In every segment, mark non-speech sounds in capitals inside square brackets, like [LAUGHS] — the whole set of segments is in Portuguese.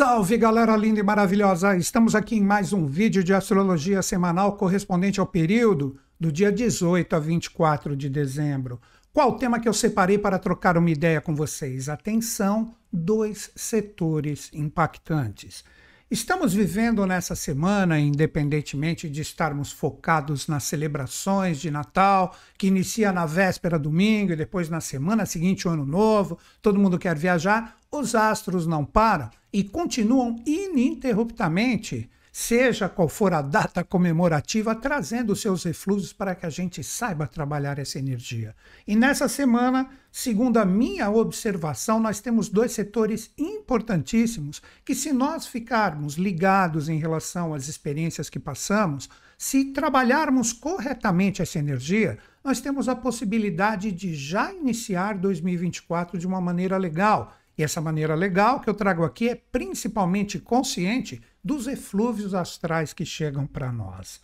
Salve galera linda e maravilhosa! Estamos aqui em mais um vídeo de astrologia semanal correspondente ao período do dia 18 a 24 de dezembro. Qual o tema que eu separei para trocar uma ideia com vocês? Atenção, dois setores impactantes. Estamos vivendo nessa semana, independentemente de estarmos focados nas celebrações de Natal, que inicia na véspera domingo e depois na semana seguinte o Ano Novo, todo mundo quer viajar, os astros não param e continuam ininterruptamente, seja qual for a data comemorativa, trazendo seus refluxos para que a gente saiba trabalhar essa energia. E nessa semana, segundo a minha observação, nós temos dois setores importantíssimos que, se nós ficarmos ligados em relação às experiências que passamos, se trabalharmos corretamente essa energia, nós temos a possibilidade de já iniciar 2024 de uma maneira legal e essa maneira legal que eu trago aqui é principalmente consciente dos eflúvios astrais que chegam para nós.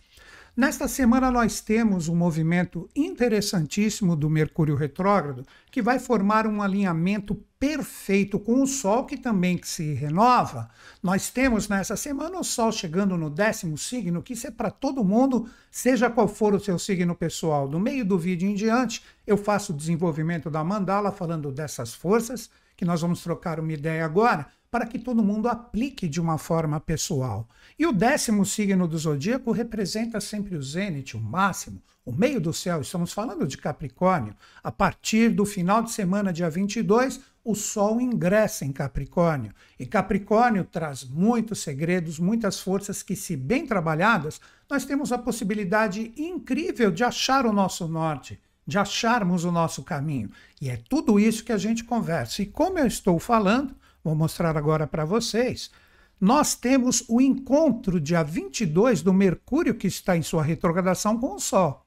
Nesta semana nós temos um movimento interessantíssimo do Mercúrio retrógrado, que vai formar um alinhamento perfeito com o Sol, que também se renova. Nós temos nessa semana o Sol chegando no décimo signo, que isso é para todo mundo, seja qual for o seu signo pessoal. no meio do vídeo em diante, eu faço o desenvolvimento da mandala falando dessas forças que nós vamos trocar uma ideia agora, para que todo mundo aplique de uma forma pessoal. E o décimo signo do zodíaco representa sempre o zênite, o máximo, o meio do céu. Estamos falando de Capricórnio. A partir do final de semana, dia 22, o Sol ingressa em Capricórnio. E Capricórnio traz muitos segredos, muitas forças que, se bem trabalhadas, nós temos a possibilidade incrível de achar o nosso norte de acharmos o nosso caminho. E é tudo isso que a gente conversa. E como eu estou falando, vou mostrar agora para vocês, nós temos o encontro dia 22 do Mercúrio, que está em sua retrogradação com o Sol.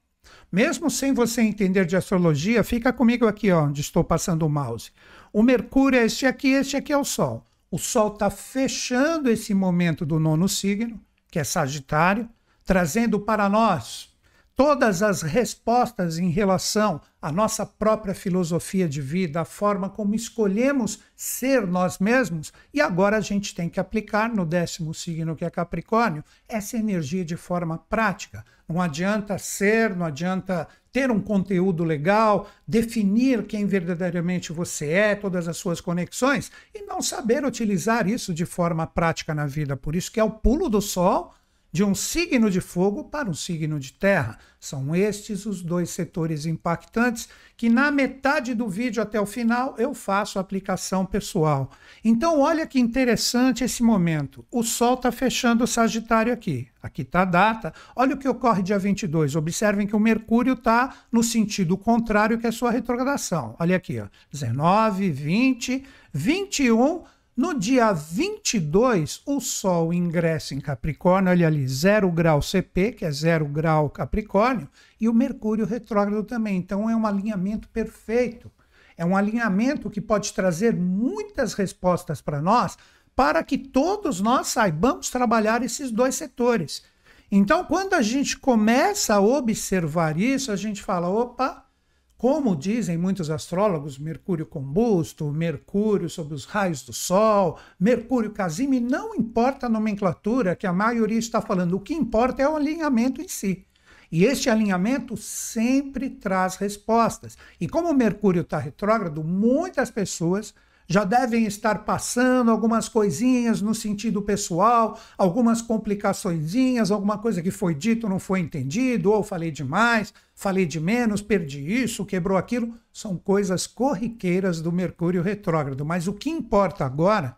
Mesmo sem você entender de astrologia, fica comigo aqui ó, onde estou passando o mouse. O Mercúrio é este aqui, este aqui é o Sol. O Sol está fechando esse momento do nono signo, que é Sagitário, trazendo para nós todas as respostas em relação à nossa própria filosofia de vida, à forma como escolhemos ser nós mesmos, e agora a gente tem que aplicar no décimo signo, que é Capricórnio, essa energia de forma prática. Não adianta ser, não adianta ter um conteúdo legal, definir quem verdadeiramente você é, todas as suas conexões, e não saber utilizar isso de forma prática na vida. Por isso que é o pulo do sol de um signo de fogo para um signo de terra. São estes os dois setores impactantes que, na metade do vídeo até o final, eu faço aplicação pessoal. Então, olha que interessante esse momento. O Sol está fechando o Sagitário aqui. Aqui está a data. Olha o que ocorre dia 22. Observem que o Mercúrio está no sentido contrário que é a sua retrogradação. Olha aqui, ó. 19, 20, 21. No dia 22, o Sol ingressa em Capricórnio, olha ali, 0 grau CP, que é 0 grau Capricórnio, e o Mercúrio retrógrado também. Então é um alinhamento perfeito. É um alinhamento que pode trazer muitas respostas para nós, para que todos nós saibamos trabalhar esses dois setores. Então, quando a gente começa a observar isso, a gente fala: opa, como dizem muitos astrólogos, Mercúrio combusto, Mercúrio sob os raios do Sol, Mercúrio casime, não importa a nomenclatura que a maioria está falando, o que importa é o alinhamento em si. E este alinhamento sempre traz respostas. E como Mercúrio está retrógrado, muitas pessoas já devem estar passando algumas coisinhas no sentido pessoal, algumas complicaçõezinhas, alguma coisa que foi dito não foi entendido, ou falei demais, falei de menos, perdi isso, quebrou aquilo, são coisas corriqueiras do Mercúrio retrógrado, mas o que importa agora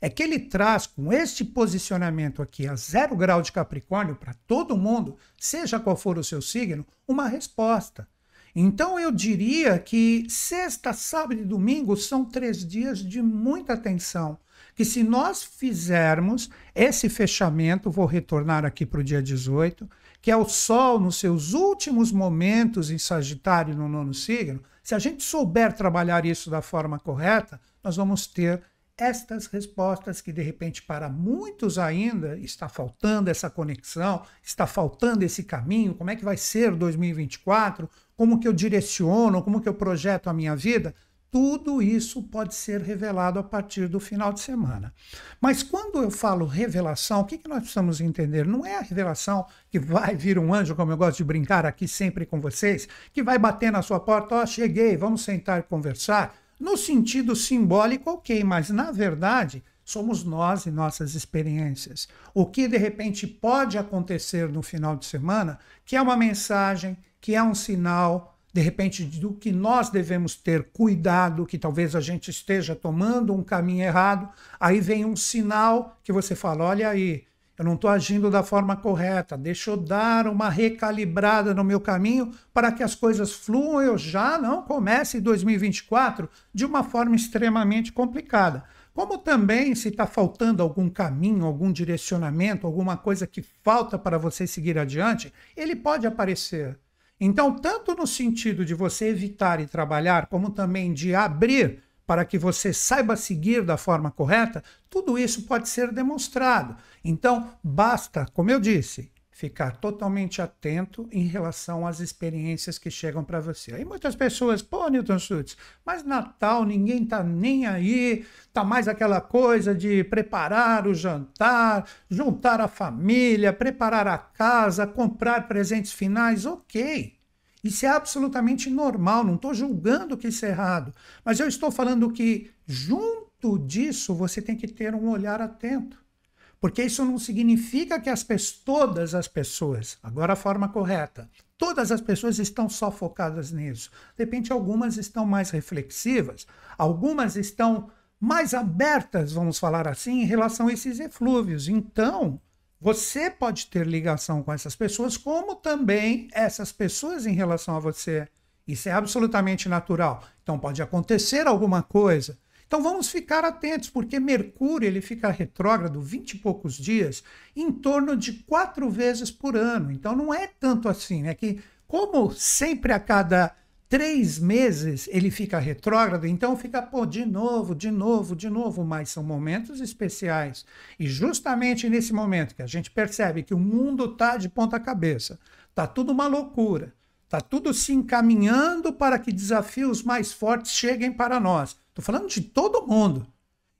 é que ele traz com este posicionamento aqui a zero grau de Capricórnio para todo mundo, seja qual for o seu signo, uma resposta. Então eu diria que sexta, sábado e domingo são três dias de muita atenção. Que se nós fizermos esse fechamento, vou retornar aqui para o dia 18, que é o Sol nos seus últimos momentos em Sagitário no nono signo, se a gente souber trabalhar isso da forma correta, nós vamos ter estas respostas que de repente para muitos ainda está faltando essa conexão, está faltando esse caminho, como é que vai ser 2024, como que eu direciono, como que eu projeto a minha vida, tudo isso pode ser revelado a partir do final de semana. Mas quando eu falo revelação, o que, que nós precisamos entender? Não é a revelação que vai vir um anjo, como eu gosto de brincar aqui sempre com vocês, que vai bater na sua porta, ó, oh, cheguei, vamos sentar e conversar. No sentido simbólico, ok, mas na verdade, somos nós e nossas experiências. O que de repente pode acontecer no final de semana, que é uma mensagem, que é um sinal, de repente, do que nós devemos ter cuidado, que talvez a gente esteja tomando um caminho errado. Aí vem um sinal que você fala: olha aí, eu não estou agindo da forma correta, deixa eu dar uma recalibrada no meu caminho para que as coisas fluam. Eu já não comece 2024 de uma forma extremamente complicada. Como também, se está faltando algum caminho, algum direcionamento, alguma coisa que falta para você seguir adiante, ele pode aparecer. Então, tanto no sentido de você evitar e trabalhar, como também de abrir para que você saiba seguir da forma correta, tudo isso pode ser demonstrado. Então, basta, como eu disse, ficar totalmente atento em relação às experiências que chegam para você. Aí muitas pessoas, pô, Newton Schultz, mas Natal ninguém tá nem aí, tá mais aquela coisa de preparar o jantar, juntar a família, preparar a casa, comprar presentes finais, OK. Isso é absolutamente normal, não estou julgando que isso é errado, mas eu estou falando que junto disso você tem que ter um olhar atento. Porque isso não significa que as todas as pessoas, agora a forma correta, todas as pessoas estão só focadas nisso. De repente, algumas estão mais reflexivas, algumas estão mais abertas, vamos falar assim, em relação a esses eflúvios. Então, você pode ter ligação com essas pessoas, como também essas pessoas em relação a você. Isso é absolutamente natural. Então, pode acontecer alguma coisa então vamos ficar atentos, porque Mercúrio ele fica retrógrado 20 e poucos dias, em torno de quatro vezes por ano. Então não é tanto assim, né? Que como sempre a cada três meses ele fica retrógrado, então fica, pô, de novo, de novo, de novo, mas são momentos especiais. E justamente nesse momento que a gente percebe que o mundo tá de ponta cabeça, tá tudo uma loucura, tá tudo se encaminhando para que desafios mais fortes cheguem para nós. Estou falando de todo mundo.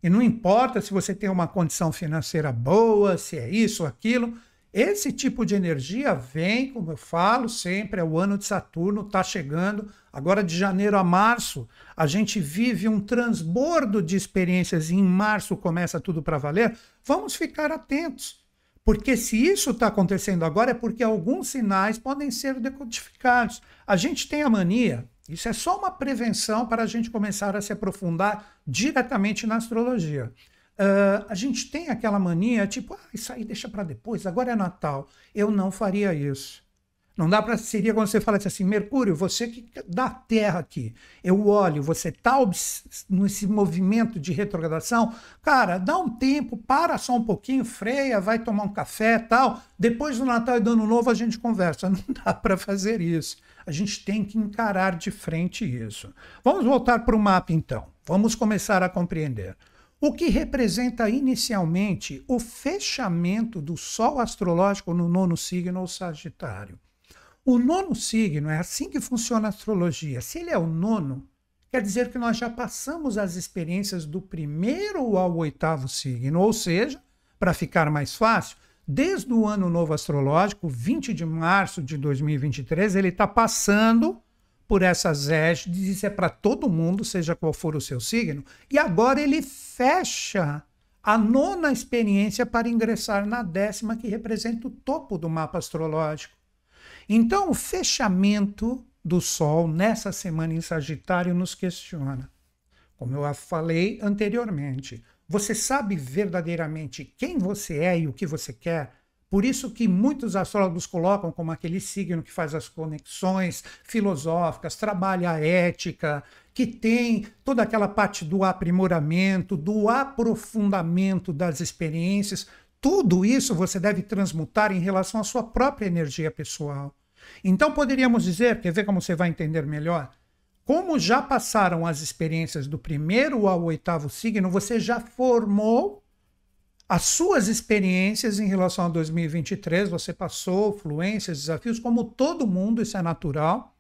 E não importa se você tem uma condição financeira boa, se é isso ou aquilo. Esse tipo de energia vem, como eu falo sempre, é o ano de Saturno, está chegando. Agora, de janeiro a março, a gente vive um transbordo de experiências e em março começa tudo para valer. Vamos ficar atentos, porque se isso está acontecendo agora, é porque alguns sinais podem ser decodificados. A gente tem a mania isso é só uma prevenção para a gente começar a se aprofundar diretamente na astrologia. Uh, a gente tem aquela mania, tipo, ah, isso aí deixa para depois, agora é Natal. Eu não faria isso. Não dá para seria quando você falasse assim, Mercúrio, você que dá Terra aqui, eu olho, você está nesse movimento de retrogradação, cara, dá um tempo, para só um pouquinho, freia, vai tomar um café, tal. Depois do Natal e do Ano Novo a gente conversa. [LAUGHS] Não dá para fazer isso. A gente tem que encarar de frente isso. Vamos voltar para o mapa, então. Vamos começar a compreender. O que representa inicialmente o fechamento do Sol astrológico no nono signo ou Sagitário. O nono signo é assim que funciona a astrologia. Se ele é o nono, quer dizer que nós já passamos as experiências do primeiro ao oitavo signo, ou seja, para ficar mais fácil, desde o ano novo astrológico, 20 de março de 2023, ele está passando por essas hashtags, isso é para todo mundo, seja qual for o seu signo, e agora ele fecha a nona experiência para ingressar na décima, que representa o topo do mapa astrológico. Então, o fechamento do Sol nessa semana em Sagitário nos questiona. Como eu falei anteriormente, você sabe verdadeiramente quem você é e o que você quer? Por isso que muitos astrólogos colocam como aquele signo que faz as conexões filosóficas, trabalha a ética, que tem toda aquela parte do aprimoramento, do aprofundamento das experiências. Tudo isso você deve transmutar em relação à sua própria energia pessoal. Então poderíamos dizer, quer ver como você vai entender melhor? Como já passaram as experiências do primeiro ao oitavo signo, você já formou as suas experiências em relação a 2023. Você passou fluências, desafios, como todo mundo, isso é natural.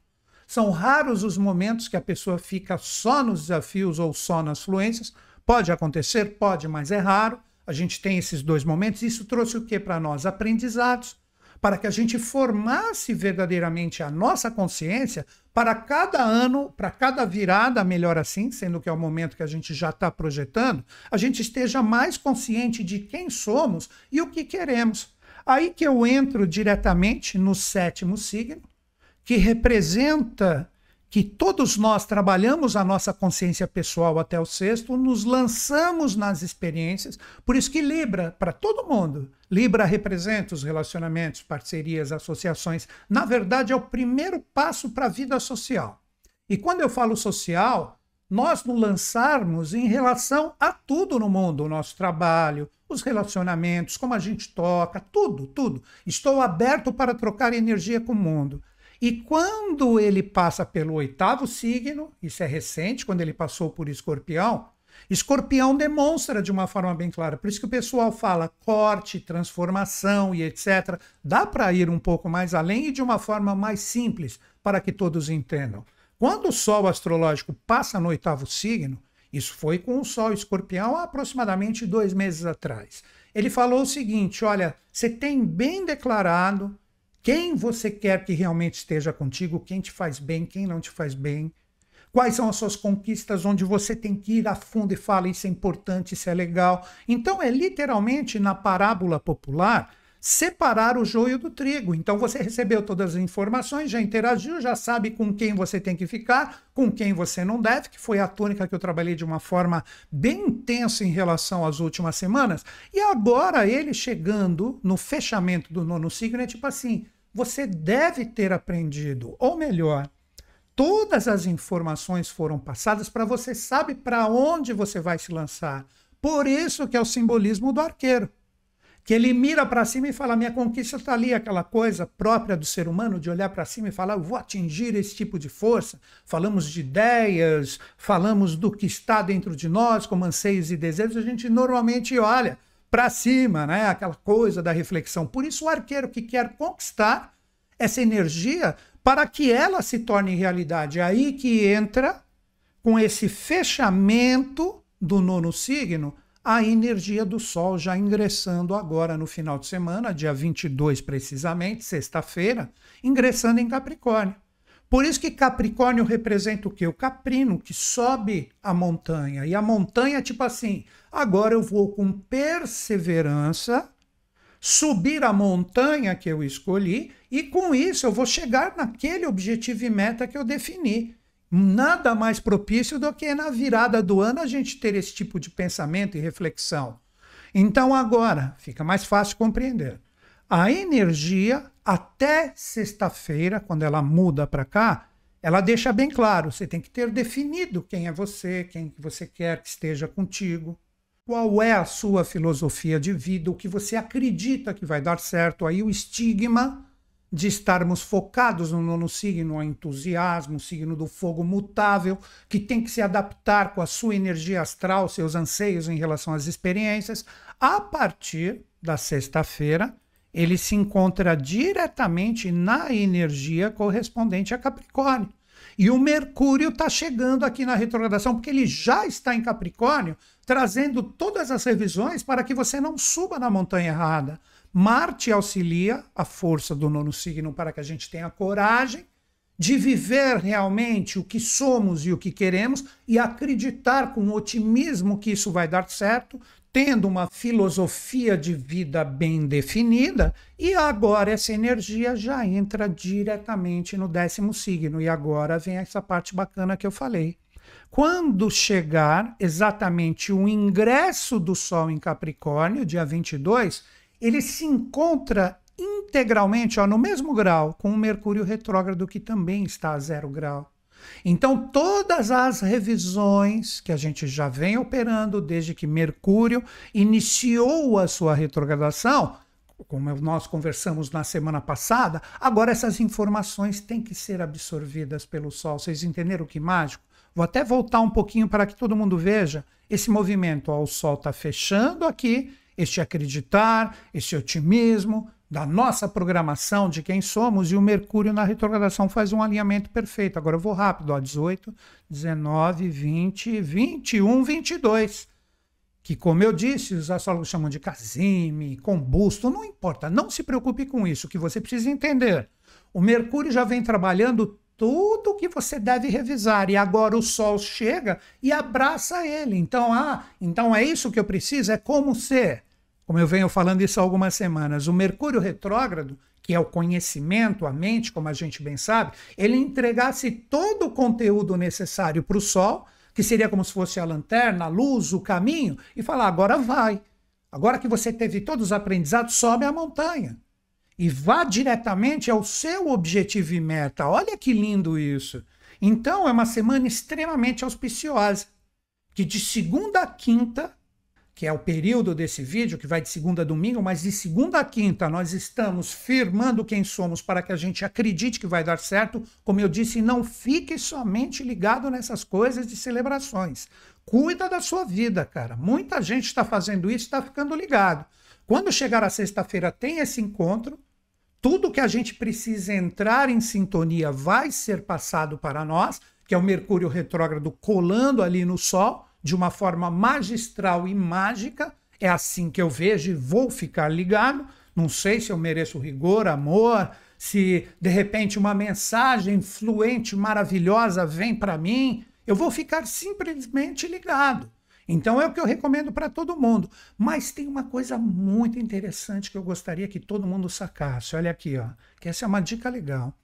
São raros os momentos que a pessoa fica só nos desafios ou só nas fluências. Pode acontecer, pode, mas é raro. A gente tem esses dois momentos. Isso trouxe o que para nós? Aprendizados para que a gente formasse verdadeiramente a nossa consciência para cada ano, para cada virada, melhor assim, sendo que é o momento que a gente já está projetando, a gente esteja mais consciente de quem somos e o que queremos. Aí que eu entro diretamente no sétimo signo, que representa que todos nós trabalhamos a nossa consciência pessoal até o sexto, nos lançamos nas experiências, por isso que Libra, para todo mundo, Libra representa os relacionamentos, parcerias, associações. Na verdade, é o primeiro passo para a vida social. E quando eu falo social, nós nos lançarmos em relação a tudo no mundo, o nosso trabalho, os relacionamentos, como a gente toca, tudo, tudo. Estou aberto para trocar energia com o mundo. E quando ele passa pelo oitavo signo, isso é recente, quando ele passou por escorpião, escorpião demonstra de uma forma bem clara. Por isso que o pessoal fala corte, transformação e etc. Dá para ir um pouco mais além e de uma forma mais simples para que todos entendam. Quando o sol astrológico passa no oitavo signo, isso foi com o Sol Escorpião há aproximadamente dois meses atrás. Ele falou o seguinte: olha, você tem bem declarado quem você quer que realmente esteja contigo, quem te faz bem, quem não te faz bem, quais são as suas conquistas, onde você tem que ir a fundo e fala isso é importante, isso é legal. Então é literalmente na parábola popular separar o joio do trigo. Então você recebeu todas as informações, já interagiu, já sabe com quem você tem que ficar, com quem você não deve, que foi a tônica que eu trabalhei de uma forma bem intensa em relação às últimas semanas. E agora ele chegando no fechamento do nono signo é tipo assim: você deve ter aprendido, ou melhor, todas as informações foram passadas para você sabe para onde você vai se lançar. Por isso que é o simbolismo do arqueiro que ele mira para cima e fala: minha conquista está ali, aquela coisa própria do ser humano de olhar para cima e falar: eu vou atingir esse tipo de força. Falamos de ideias, falamos do que está dentro de nós, como anseios e desejos. A gente normalmente olha para cima, né? Aquela coisa da reflexão. Por isso, o arqueiro que quer conquistar essa energia para que ela se torne realidade. É aí que entra com esse fechamento do nono signo a energia do Sol já ingressando agora no final de semana, dia 22 precisamente, sexta-feira, ingressando em Capricórnio. Por isso que Capricórnio representa o quê? O caprino que sobe a montanha. E a montanha é tipo assim: agora eu vou com perseverança subir a montanha que eu escolhi e com isso eu vou chegar naquele objetivo e meta que eu defini nada mais propício do que na virada do ano a gente ter esse tipo de pensamento e reflexão. Então agora fica mais fácil compreender. A energia até sexta-feira, quando ela muda para cá, ela deixa bem claro, você tem que ter definido quem é você, quem você quer que esteja contigo, qual é a sua filosofia de vida, o que você acredita que vai dar certo, aí o estigma de estarmos focados no nono signo, o entusiasmo, o signo do fogo mutável, que tem que se adaptar com a sua energia astral, seus anseios em relação às experiências. A partir da sexta-feira, ele se encontra diretamente na energia correspondente a Capricórnio. E o Mercúrio está chegando aqui na retrogradação, porque ele já está em Capricórnio, trazendo todas as revisões para que você não suba na montanha errada Marte auxilia a força do nono signo para que a gente tenha coragem de viver realmente o que somos e o que queremos e acreditar com otimismo que isso vai dar certo, tendo uma filosofia de vida bem definida, e agora essa energia já entra diretamente no décimo signo. E agora vem essa parte bacana que eu falei. Quando chegar exatamente o ingresso do Sol em Capricórnio, dia 22, ele se encontra integralmente ó, no mesmo grau com o Mercúrio retrógrado, que também está a zero grau. Então, todas as revisões que a gente já vem operando desde que Mercúrio iniciou a sua retrogradação, como nós conversamos na semana passada, agora essas informações têm que ser absorvidas pelo Sol. Vocês entenderam que mágico? Vou até voltar um pouquinho para que todo mundo veja esse movimento. Ó, o Sol está fechando aqui este acreditar, esse otimismo da nossa programação de quem somos e o Mercúrio na retrogradação faz um alinhamento perfeito. Agora eu vou rápido, ó, 18, 19, 20, 21, 22. Que, como eu disse, os astrólogos chamam de casime, combusto, não importa, não se preocupe com isso, o que você precisa entender. O Mercúrio já vem trabalhando tudo que você deve revisar. E agora o sol chega e abraça ele. Então, ah, então é isso que eu preciso, é como ser. Como eu venho falando isso há algumas semanas, o Mercúrio retrógrado, que é o conhecimento, a mente, como a gente bem sabe, ele entregasse todo o conteúdo necessário para o sol, que seria como se fosse a lanterna, a luz, o caminho, e falar: agora vai. Agora que você teve todos os aprendizados, sobe a montanha e vá diretamente ao seu objetivo e meta. Olha que lindo isso. Então, é uma semana extremamente auspiciosa, que de segunda a quinta, que é o período desse vídeo, que vai de segunda a domingo, mas de segunda a quinta nós estamos firmando quem somos para que a gente acredite que vai dar certo. Como eu disse, não fique somente ligado nessas coisas de celebrações. Cuida da sua vida, cara. Muita gente está fazendo isso, está ficando ligado. Quando chegar a sexta-feira, tem esse encontro tudo que a gente precisa entrar em sintonia vai ser passado para nós, que é o Mercúrio retrógrado colando ali no Sol de uma forma magistral e mágica. É assim que eu vejo e vou ficar ligado. Não sei se eu mereço rigor, amor, se de repente uma mensagem fluente, maravilhosa vem para mim, eu vou ficar simplesmente ligado. Então é o que eu recomendo para todo mundo. Mas tem uma coisa muito interessante que eu gostaria que todo mundo sacasse. Olha aqui, ó, que essa é uma dica legal.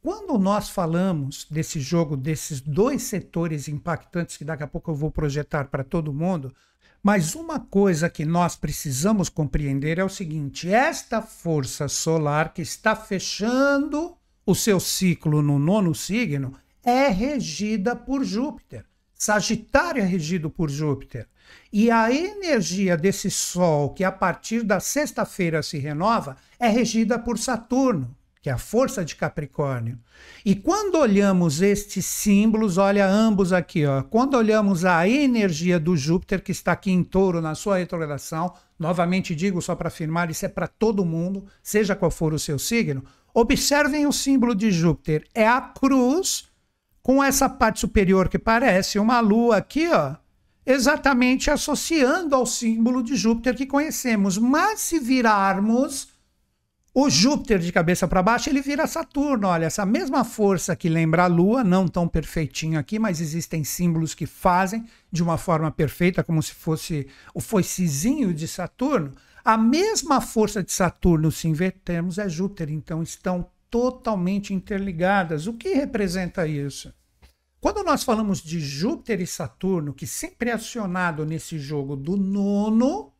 Quando nós falamos desse jogo, desses dois setores impactantes que daqui a pouco eu vou projetar para todo mundo, mas uma coisa que nós precisamos compreender é o seguinte: esta força solar que está fechando o seu ciclo no nono signo é regida por Júpiter. Sagitário é regido por Júpiter. E a energia desse Sol, que a partir da sexta-feira se renova, é regida por Saturno, que é a força de Capricórnio. E quando olhamos estes símbolos, olha ambos aqui, ó. quando olhamos a energia do Júpiter, que está aqui em touro na sua retrogradação, novamente digo só para afirmar, isso é para todo mundo, seja qual for o seu signo, observem o símbolo de Júpiter, é a cruz com essa parte superior que parece uma lua aqui, ó, exatamente associando ao símbolo de Júpiter que conhecemos. Mas se virarmos o Júpiter de cabeça para baixo, ele vira Saturno. Olha, essa mesma força que lembra a Lua, não tão perfeitinho aqui, mas existem símbolos que fazem de uma forma perfeita, como se fosse o foicezinho de Saturno. A mesma força de Saturno, se invertermos, é Júpiter. Então estão totalmente interligadas. O que representa isso? Quando nós falamos de Júpiter e Saturno, que sempre é acionado nesse jogo do nono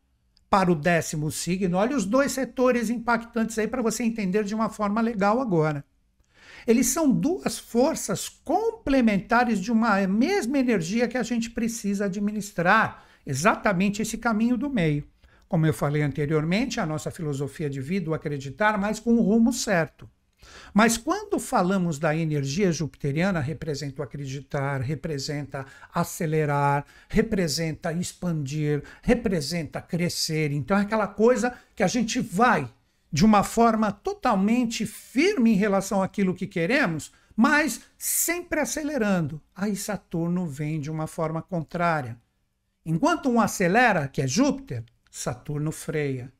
para o décimo signo, olha os dois setores impactantes aí para você entender de uma forma legal agora. Eles são duas forças complementares de uma mesma energia que a gente precisa administrar, exatamente esse caminho do meio. Como eu falei anteriormente, a nossa filosofia de vida, o acreditar, mas com o rumo certo. Mas quando falamos da energia jupiteriana, representa o acreditar, representa acelerar, representa expandir, representa crescer. Então é aquela coisa que a gente vai de uma forma totalmente firme em relação àquilo que queremos, mas sempre acelerando. Aí Saturno vem de uma forma contrária. Enquanto um acelera, que é Júpiter, Saturno freia.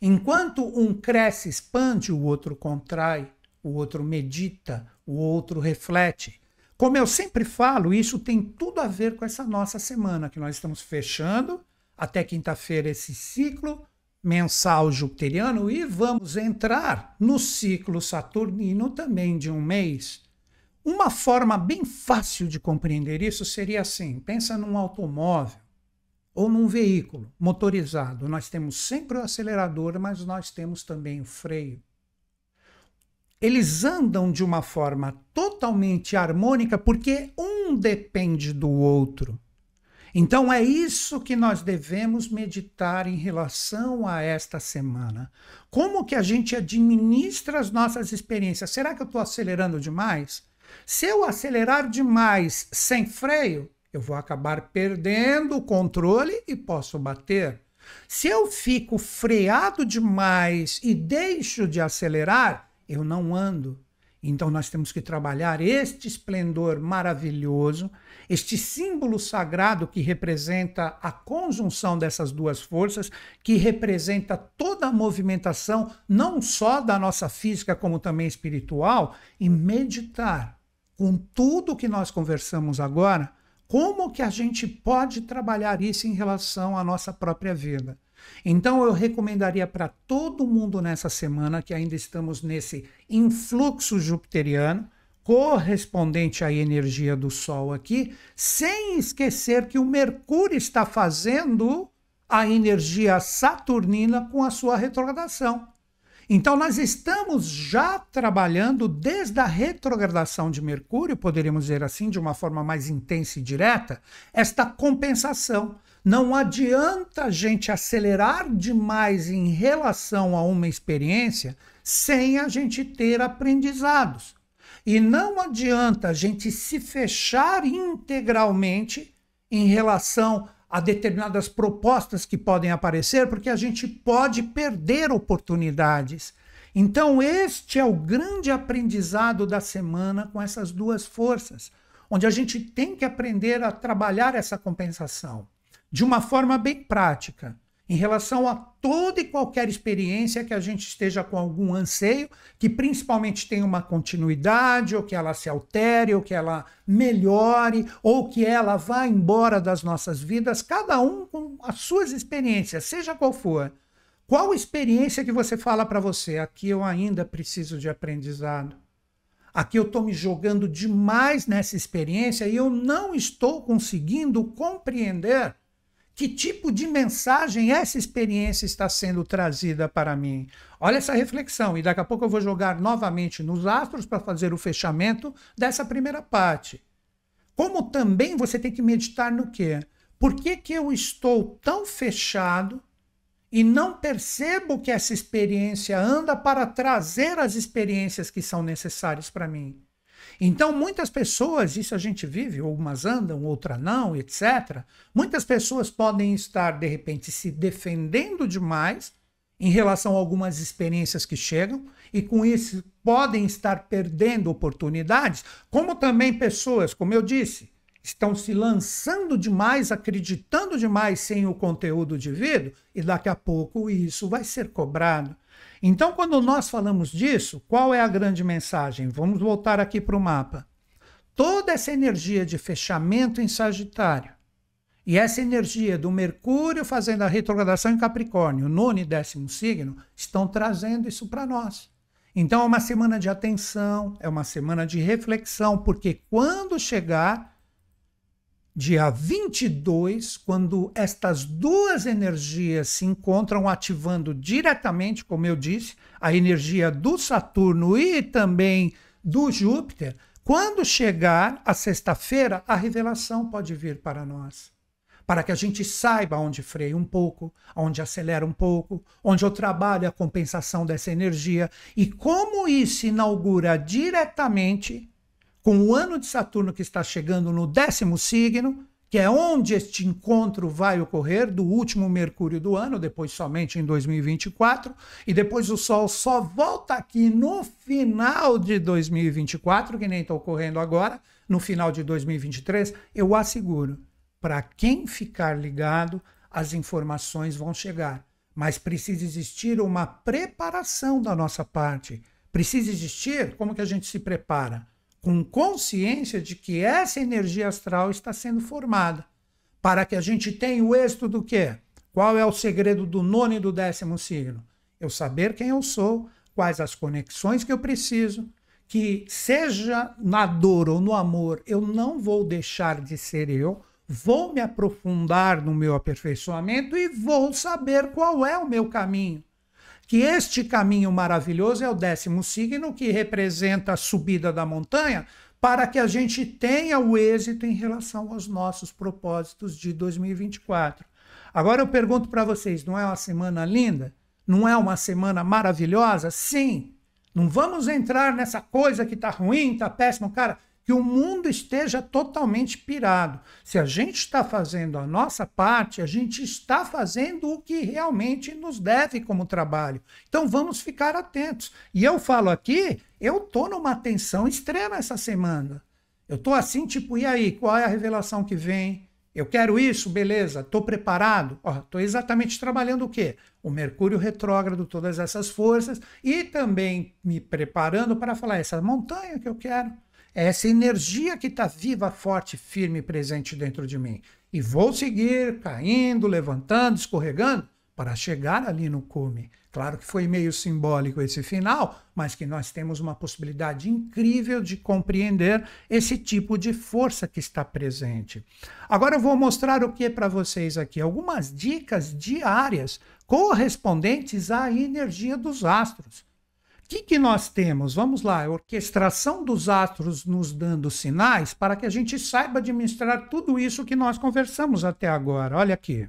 Enquanto um cresce, expande, o outro contrai, o outro medita, o outro reflete. Como eu sempre falo, isso tem tudo a ver com essa nossa semana que nós estamos fechando até quinta-feira esse ciclo mensal jupiteriano e vamos entrar no ciclo saturnino também de um mês. Uma forma bem fácil de compreender isso seria assim: pensa num automóvel ou num veículo motorizado, nós temos sempre o acelerador, mas nós temos também o freio. Eles andam de uma forma totalmente harmônica porque um depende do outro. Então é isso que nós devemos meditar em relação a esta semana. Como que a gente administra as nossas experiências? Será que eu estou acelerando demais? Se eu acelerar demais sem freio, eu vou acabar perdendo o controle e posso bater. Se eu fico freado demais e deixo de acelerar, eu não ando. Então nós temos que trabalhar este esplendor maravilhoso, este símbolo sagrado que representa a conjunção dessas duas forças, que representa toda a movimentação, não só da nossa física, como também espiritual, e meditar com tudo que nós conversamos agora, como que a gente pode trabalhar isso em relação à nossa própria vida. Então eu recomendaria para todo mundo nessa semana que ainda estamos nesse influxo jupiteriano, correspondente à energia do Sol aqui, sem esquecer que o Mercúrio está fazendo a energia saturnina com a sua retrogradação. Então, nós estamos já trabalhando desde a retrogradação de Mercúrio, poderíamos dizer assim, de uma forma mais intensa e direta, esta compensação. Não adianta a gente acelerar demais em relação a uma experiência sem a gente ter aprendizados. E não adianta a gente se fechar integralmente em relação a determinadas propostas que podem aparecer, porque a gente pode perder oportunidades. Então, este é o grande aprendizado da semana com essas duas forças, onde a gente tem que aprender a trabalhar essa compensação de uma forma bem prática em relação a toda e qualquer experiência que a gente esteja com algum anseio, que principalmente tenha uma continuidade, ou que ela se altere, ou que ela melhore, ou que ela vá embora das nossas vidas, cada um com as suas experiências, seja qual for. Qual experiência que você fala para você? Aqui eu ainda preciso de aprendizado. Aqui eu estou me jogando demais nessa experiência e eu não estou conseguindo compreender que tipo de mensagem essa experiência está sendo trazida para mim? Olha essa reflexão, e daqui a pouco eu vou jogar novamente nos astros para fazer o fechamento dessa primeira parte. Como também você tem que meditar no quê? Por que, que eu estou tão fechado e não percebo que essa experiência anda para trazer as experiências que são necessárias para mim? Então, muitas pessoas, isso a gente vive, algumas andam, outras não, etc. Muitas pessoas podem estar, de repente, se defendendo demais em relação a algumas experiências que chegam e com isso podem estar perdendo oportunidades, como também pessoas, como eu disse, estão se lançando demais, acreditando demais sem o conteúdo devido e daqui a pouco isso vai ser cobrado. Então, quando nós falamos disso, qual é a grande mensagem? Vamos voltar aqui para o mapa. Toda essa energia de fechamento em Sagitário e essa energia do Mercúrio fazendo a retrogradação em Capricórnio, nono e décimo signo, estão trazendo isso para nós. Então, é uma semana de atenção, é uma semana de reflexão, porque quando chegar dia 22, quando estas duas energias se encontram, ativando diretamente, como eu disse, a energia do Saturno e também do Júpiter. Quando chegar a sexta-feira, a revelação pode vir para nós. Para que a gente saiba onde freia um pouco, onde acelera um pouco, onde eu trabalho a compensação dessa energia e como isso inaugura diretamente com o ano de Saturno que está chegando no décimo signo, que é onde este encontro vai ocorrer, do último Mercúrio do ano, depois somente em 2024, e depois o Sol só volta aqui no final de 2024, que nem está ocorrendo agora, no final de 2023, eu asseguro, para quem ficar ligado, as informações vão chegar. Mas precisa existir uma preparação da nossa parte. Precisa existir, como que a gente se prepara? com consciência de que essa energia astral está sendo formada, para que a gente tenha o êxito do quê? Qual é o segredo do nono e do décimo signo? Eu saber quem eu sou, quais as conexões que eu preciso, que seja na dor ou no amor, eu não vou deixar de ser eu, vou me aprofundar no meu aperfeiçoamento e vou saber qual é o meu caminho que este caminho maravilhoso é o décimo signo, que representa a subida da montanha, para que a gente tenha o êxito em relação aos nossos propósitos de 2024. Agora eu pergunto para vocês: não é uma semana linda? Não é uma semana maravilhosa? Sim. Não vamos entrar nessa coisa que está ruim, está péssimo. Cara, que o mundo esteja totalmente pirado. Se a gente está fazendo a nossa parte, a gente está fazendo o que realmente nos deve como trabalho. Então vamos ficar atentos. E eu falo aqui, eu estou numa atenção extrema essa semana. Eu estou assim, tipo, e aí, qual é a revelação que vem? Eu quero isso, beleza, estou preparado. Estou exatamente trabalhando o quê? O Mercúrio retrógrado, todas essas forças, e também me preparando para falar essa montanha que eu quero é essa energia que está viva, forte, firme e presente dentro de mim. E vou seguir caindo, levantando, escorregando para chegar ali no cume. Claro que foi meio simbólico esse final, mas que nós temos uma possibilidade incrível de compreender esse tipo de força que está presente. Agora eu vou mostrar o que é para vocês aqui, algumas dicas diárias correspondentes à energia dos astros que, que nós temos? Vamos lá, a orquestração dos astros nos dando sinais para que a gente saiba administrar tudo isso que nós conversamos até agora. Olha aqui.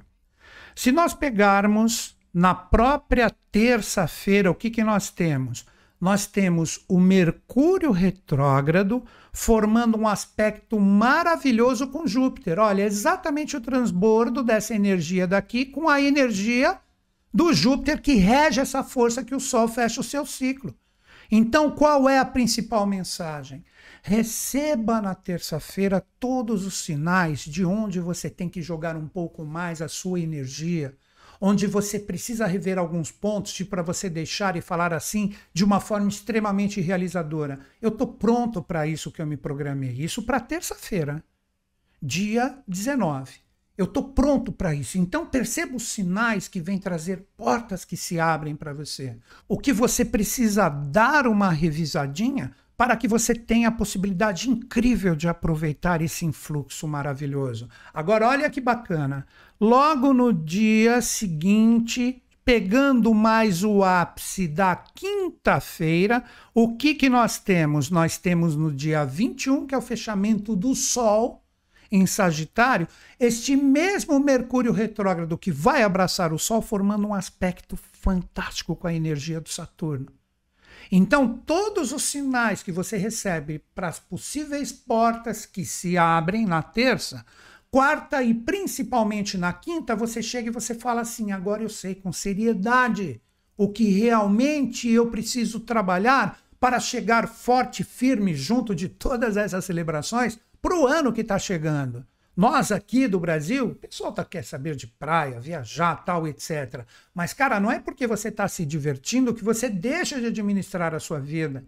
Se nós pegarmos na própria terça-feira, o que, que nós temos? Nós temos o Mercúrio retrógrado formando um aspecto maravilhoso com Júpiter. Olha, é exatamente o transbordo dessa energia daqui com a energia do Júpiter que rege essa força que o Sol fecha o seu ciclo. Então, qual é a principal mensagem? Receba na terça-feira todos os sinais de onde você tem que jogar um pouco mais a sua energia, onde você precisa rever alguns pontos para você deixar e falar assim de uma forma extremamente realizadora. Eu estou pronto para isso que eu me programei. Isso para terça-feira, dia 19. Eu estou pronto para isso. Então perceba os sinais que vêm trazer portas que se abrem para você. O que você precisa dar uma revisadinha para que você tenha a possibilidade incrível de aproveitar esse influxo maravilhoso. Agora, olha que bacana. Logo no dia seguinte, pegando mais o ápice da quinta-feira, o que, que nós temos? Nós temos no dia 21, que é o fechamento do Sol, em Sagitário, este mesmo Mercúrio retrógrado que vai abraçar o Sol, formando um aspecto fantástico com a energia do Saturno. Então, todos os sinais que você recebe para as possíveis portas que se abrem na terça, quarta e principalmente na quinta, você chega e você fala assim: agora eu sei com seriedade o que realmente eu preciso trabalhar para chegar forte e firme junto de todas essas celebrações para o ano que está chegando. Nós aqui do Brasil, o pessoal tá, quer saber de praia, viajar, tal, etc. Mas, cara, não é porque você está se divertindo que você deixa de administrar a sua vida,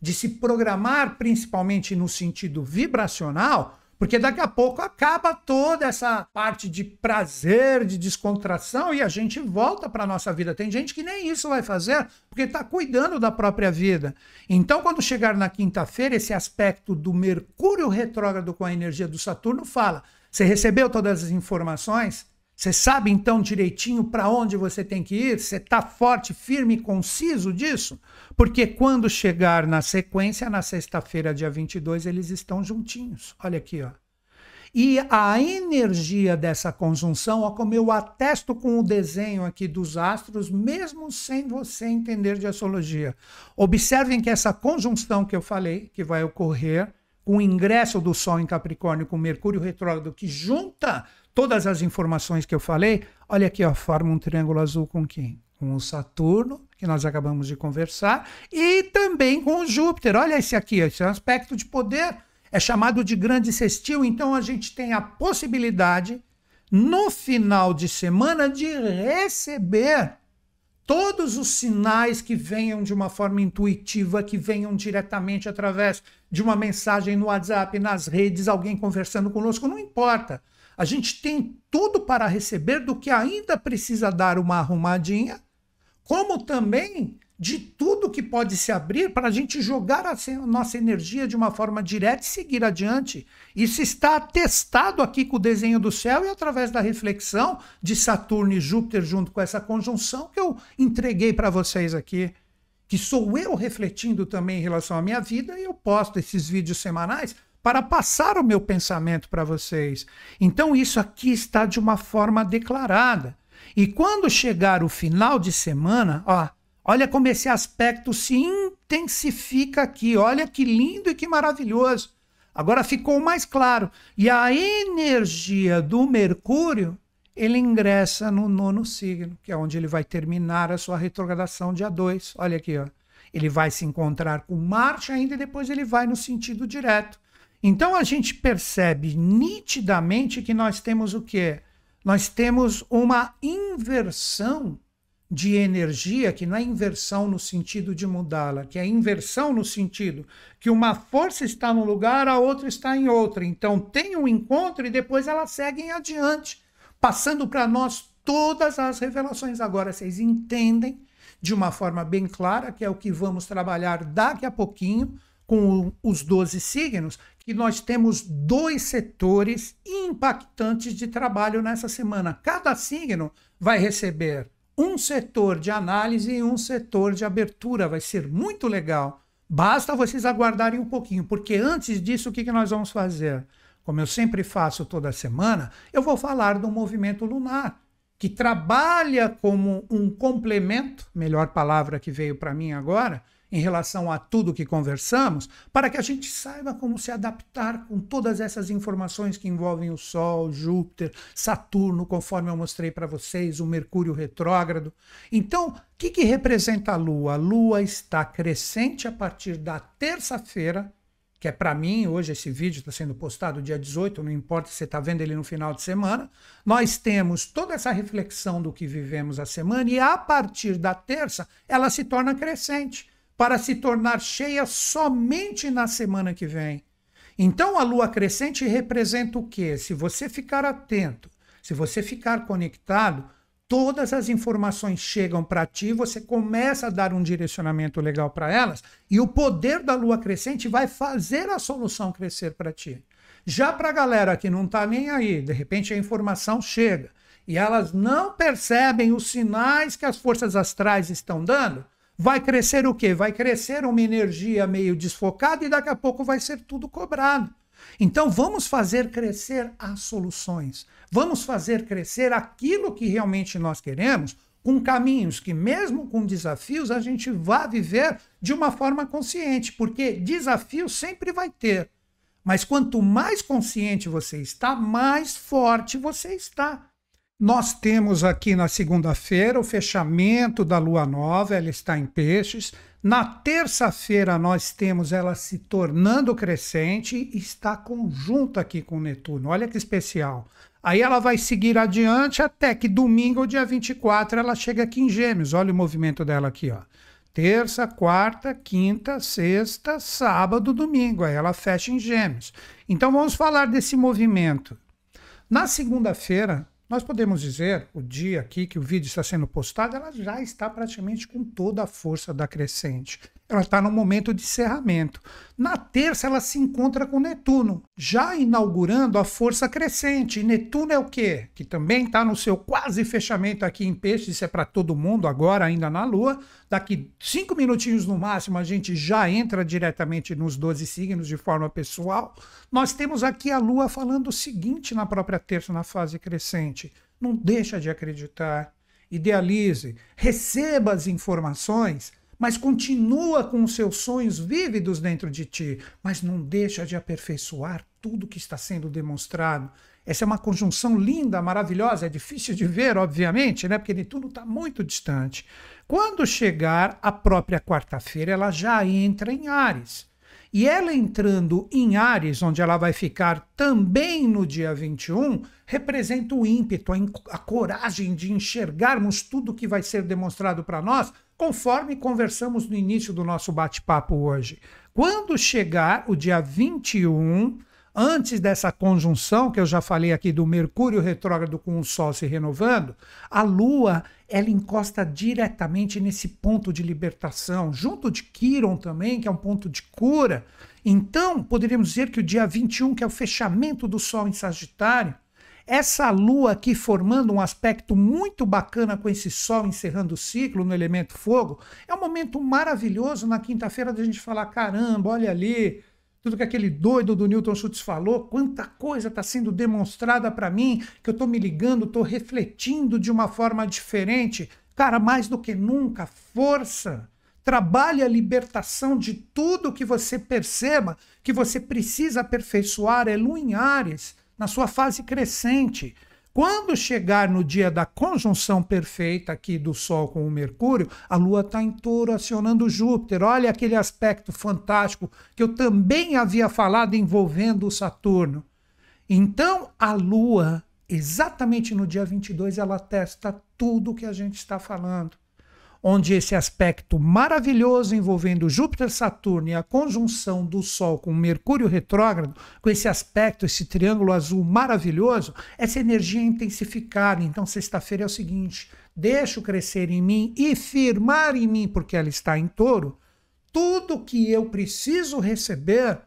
de se programar, principalmente no sentido vibracional, porque daqui a pouco acaba toda essa parte de prazer, de descontração e a gente volta para a nossa vida. Tem gente que nem isso vai fazer porque está cuidando da própria vida. Então, quando chegar na quinta-feira, esse aspecto do Mercúrio retrógrado com a energia do Saturno fala: você recebeu todas as informações? Você sabe então direitinho para onde você tem que ir? Você está forte, firme e conciso disso? Porque quando chegar na sequência, na sexta-feira, dia 22, eles estão juntinhos. Olha aqui, ó. E a energia dessa conjunção, ó, como eu atesto com o desenho aqui dos astros, mesmo sem você entender de astrologia. Observem que essa conjunção que eu falei, que vai ocorrer com o ingresso do Sol em Capricórnio com Mercúrio retrógrado, que junta todas as informações que eu falei, olha aqui, ó, forma um triângulo azul com quem? Com o Saturno, que nós acabamos de conversar, e também com o Júpiter. Olha esse aqui, esse é um aspecto de poder, é chamado de grande sextil, então a gente tem a possibilidade, no final de semana, de receber todos os sinais que venham de uma forma intuitiva, que venham diretamente através de uma mensagem no WhatsApp, nas redes, alguém conversando conosco, não importa. A gente tem tudo para receber do que ainda precisa dar uma arrumadinha, como também de tudo que pode se abrir para a gente jogar a nossa energia de uma forma direta e seguir adiante. Isso está atestado aqui com o desenho do céu e através da reflexão de Saturno e Júpiter junto com essa conjunção que eu entreguei para vocês aqui, que sou eu refletindo também em relação à minha vida e eu posto esses vídeos semanais para passar o meu pensamento para vocês. Então, isso aqui está de uma forma declarada. E quando chegar o final de semana, ó, olha como esse aspecto se intensifica aqui. Olha que lindo e que maravilhoso. Agora ficou mais claro. E a energia do Mercúrio, ele ingressa no nono signo, que é onde ele vai terminar a sua retrogradação dia 2. Olha aqui, ó. Ele vai se encontrar com Marte ainda e depois ele vai no sentido direto. Então a gente percebe nitidamente que nós temos o quê? Nós temos uma inversão de energia, que não é inversão no sentido de mudá-la, que é inversão no sentido que uma força está num lugar, a outra está em outra. Então tem um encontro e depois elas seguem adiante, passando para nós todas as revelações. Agora vocês entendem de uma forma bem clara, que é o que vamos trabalhar daqui a pouquinho, com os 12 signos, que nós temos dois setores impactantes de trabalho nessa semana. Cada signo vai receber um setor de análise e um setor de abertura. Vai ser muito legal. Basta vocês aguardarem um pouquinho, porque antes disso, o que nós vamos fazer? Como eu sempre faço toda semana, eu vou falar do movimento lunar, que trabalha como um complemento melhor palavra que veio para mim agora em relação a tudo que conversamos, para que a gente saiba como se adaptar com todas essas informações que envolvem o Sol, Júpiter, Saturno, conforme eu mostrei para vocês, o Mercúrio retrógrado. Então, o que, que representa a Lua? A Lua está crescente a partir da terça-feira, que é para mim, hoje esse vídeo está sendo postado dia 18, não importa se você está vendo ele no final de semana. Nós temos toda essa reflexão do que vivemos a semana e a partir da terça ela se torna crescente para se tornar cheia somente na semana que vem. Então a lua crescente representa o quê? Se você ficar atento, se você ficar conectado, todas as informações chegam para ti, você começa a dar um direcionamento legal para elas e o poder da lua crescente vai fazer a solução crescer para ti. Já para a galera que não está nem aí, de repente a informação chega e elas não percebem os sinais que as forças astrais estão dando, vai crescer o quê? Vai crescer uma energia meio desfocada e daqui a pouco vai ser tudo cobrado. Então vamos fazer crescer as soluções. Vamos fazer crescer aquilo que realmente nós queremos, com caminhos que, mesmo com desafios, a gente vá viver de uma forma consciente, porque desafio sempre vai ter. Mas quanto mais consciente você está, mais forte você está. Nós temos aqui na segunda-feira o fechamento da lua nova, ela está em peixes. Na terça-feira, nós temos ela se tornando crescente e está conjunta aqui com Netuno. Olha que especial. Aí ela vai seguir adiante até que domingo, dia 24, ela chega aqui em Gêmeos. Olha o movimento dela aqui, ó. Terça, quarta, quinta, sexta, sábado, domingo. Aí ela fecha em Gêmeos. Então vamos falar desse movimento. Na segunda-feira, nós podemos dizer, o dia aqui que o vídeo está sendo postado, ela já está praticamente com toda a força da crescente ela está no momento de encerramento. Na terça, ela se encontra com Netuno, já inaugurando a força crescente. Netuno é o quê? Que também está no seu quase fechamento aqui em Peixes, isso é para todo mundo agora, ainda na Lua. Daqui cinco minutinhos no máximo, a gente já entra diretamente nos 12 signos de forma pessoal. Nós temos aqui a Lua falando o seguinte na própria terça, na fase crescente. Não deixa de acreditar, idealize, receba as informações mas continua com os seus sonhos vívidos dentro de ti, mas não deixa de aperfeiçoar tudo que está sendo demonstrado. Essa é uma conjunção linda, maravilhosa, é difícil de ver, obviamente, né? Porque Netuno está muito distante. Quando chegar a própria quarta-feira, ela já entra em Ares. E ela entrando em Ares, onde ela vai ficar também no dia 21, representa o ímpeto, a, a coragem de enxergarmos tudo que vai ser demonstrado para nós conforme conversamos no início do nosso bate-papo hoje. Quando chegar o dia 21, antes dessa conjunção que eu já falei aqui do Mercúrio retrógrado com o Sol se renovando, a Lua ela encosta diretamente nesse ponto de libertação, junto de Quiron também, que é um ponto de cura. Então, poderíamos dizer que o dia 21, que é o fechamento do Sol em Sagitário, essa lua aqui formando um aspecto muito bacana com esse sol encerrando o ciclo no elemento fogo, é um momento maravilhoso na quinta-feira da gente falar: caramba, olha ali, tudo que aquele doido do Newton Schultz falou, quanta coisa está sendo demonstrada para mim, que eu estou me ligando, estou refletindo de uma forma diferente. Cara, mais do que nunca, força! Trabalhe a libertação de tudo que você perceba que você precisa aperfeiçoar, é lua em Ares na sua fase crescente. Quando chegar no dia da conjunção perfeita aqui do Sol com o Mercúrio, a Lua está em touro acionando Júpiter. Olha aquele aspecto fantástico que eu também havia falado envolvendo o Saturno. Então, a Lua, exatamente no dia 22, ela testa tudo o que a gente está falando onde esse aspecto maravilhoso envolvendo Júpiter, Saturno e a conjunção do Sol com Mercúrio retrógrado, com esse aspecto, esse triângulo azul maravilhoso, essa energia é intensificada. Então, sexta-feira é o seguinte: deixo crescer em mim e firmar em mim, porque ela está em touro, tudo que eu preciso receber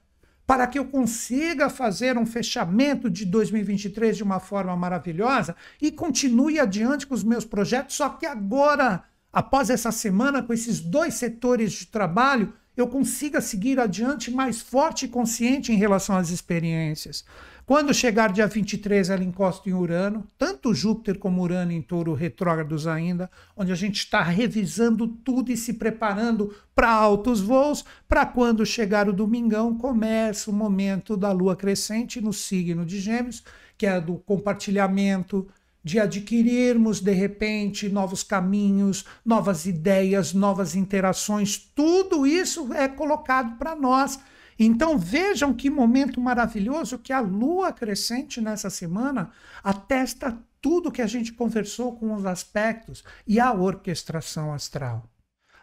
para que eu consiga fazer um fechamento de 2023 de uma forma maravilhosa e continue adiante com os meus projetos, só que agora após essa semana, com esses dois setores de trabalho, eu consiga seguir adiante mais forte e consciente em relação às experiências. Quando chegar dia 23, ela encosta em Urano, tanto Júpiter como Urano em touro retrógrados ainda, onde a gente está revisando tudo e se preparando para altos voos, para quando chegar o domingão, começa o momento da lua crescente no signo de Gêmeos, que é do compartilhamento, de adquirirmos de repente novos caminhos, novas ideias, novas interações, tudo isso é colocado para nós. Então vejam que momento maravilhoso que a lua crescente nessa semana atesta tudo que a gente conversou com os aspectos e a orquestração astral.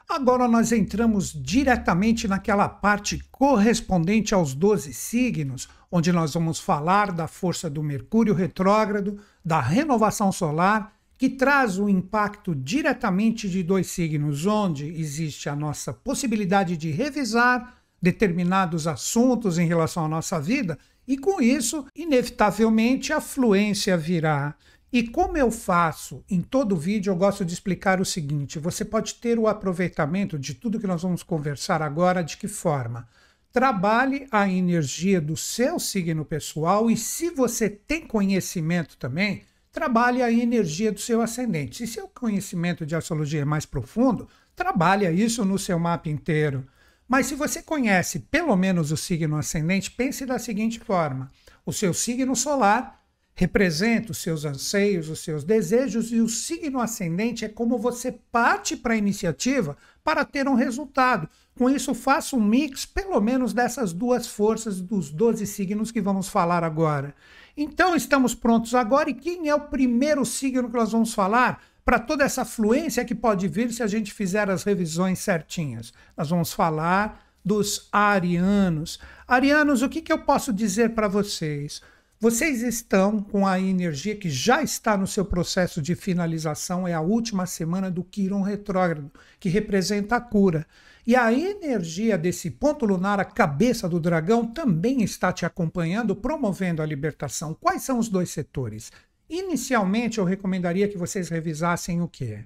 Agora nós entramos diretamente naquela parte correspondente aos 12 signos, onde nós vamos falar da força do Mercúrio retrógrado, da renovação solar, que traz o impacto diretamente de dois signos, onde existe a nossa possibilidade de revisar determinados assuntos em relação à nossa vida, e com isso, inevitavelmente, a fluência virá e como eu faço em todo vídeo, eu gosto de explicar o seguinte: você pode ter o aproveitamento de tudo que nós vamos conversar agora de que forma? Trabalhe a energia do seu signo pessoal e se você tem conhecimento também, trabalhe a energia do seu ascendente. Se seu conhecimento de astrologia é mais profundo, trabalhe isso no seu mapa inteiro. Mas se você conhece pelo menos o signo ascendente, pense da seguinte forma: o seu signo solar representa os seus anseios, os seus desejos, e o signo ascendente é como você parte para a iniciativa para ter um resultado. Com isso, faça um mix, pelo menos, dessas duas forças dos 12 signos que vamos falar agora. Então, estamos prontos agora, e quem é o primeiro signo que nós vamos falar? Para toda essa fluência que pode vir se a gente fizer as revisões certinhas, nós vamos falar dos arianos. Arianos, o que, que eu posso dizer para vocês? Vocês estão com a energia que já está no seu processo de finalização, é a última semana do Quirón retrógrado, que representa a cura. E a energia desse ponto lunar, a cabeça do dragão, também está te acompanhando, promovendo a libertação. Quais são os dois setores? Inicialmente, eu recomendaria que vocês revisassem o que é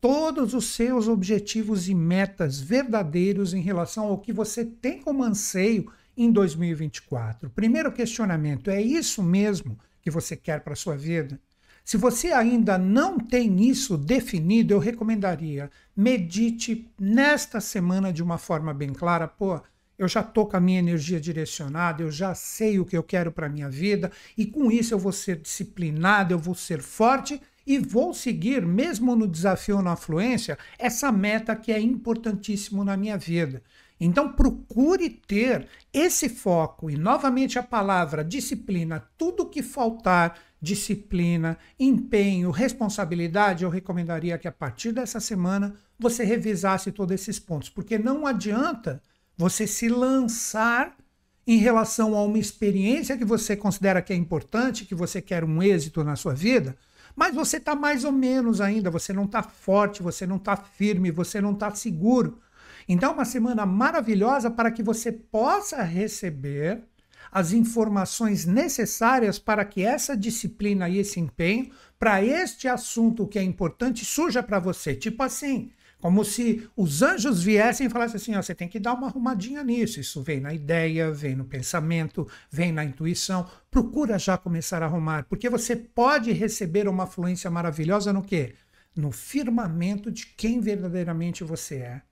todos os seus objetivos e metas verdadeiros em relação ao que você tem como anseio em 2024. Primeiro questionamento: é isso mesmo que você quer para a sua vida? Se você ainda não tem isso definido, eu recomendaria medite nesta semana de uma forma bem clara, pô, eu já estou com a minha energia direcionada, eu já sei o que eu quero para minha vida e com isso eu vou ser disciplinado, eu vou ser forte e vou seguir, mesmo no desafio na fluência, essa meta que é importantíssimo na minha vida. Então procure ter esse foco e novamente a palavra disciplina, tudo que faltar, disciplina, empenho, responsabilidade, eu recomendaria que a partir dessa semana você revisasse todos esses pontos, porque não adianta você se lançar em relação a uma experiência que você considera que é importante, que você quer um êxito na sua vida, mas você está mais ou menos ainda, você não está forte, você não está firme, você não está seguro então, uma semana maravilhosa para que você possa receber as informações necessárias para que essa disciplina e esse empenho para este assunto que é importante surja para você. Tipo assim, como se os anjos viessem e falassem assim: ó, você tem que dar uma arrumadinha nisso. Isso vem na ideia, vem no pensamento, vem na intuição. Procura já começar a arrumar, porque você pode receber uma fluência maravilhosa no quê? No firmamento de quem verdadeiramente você é.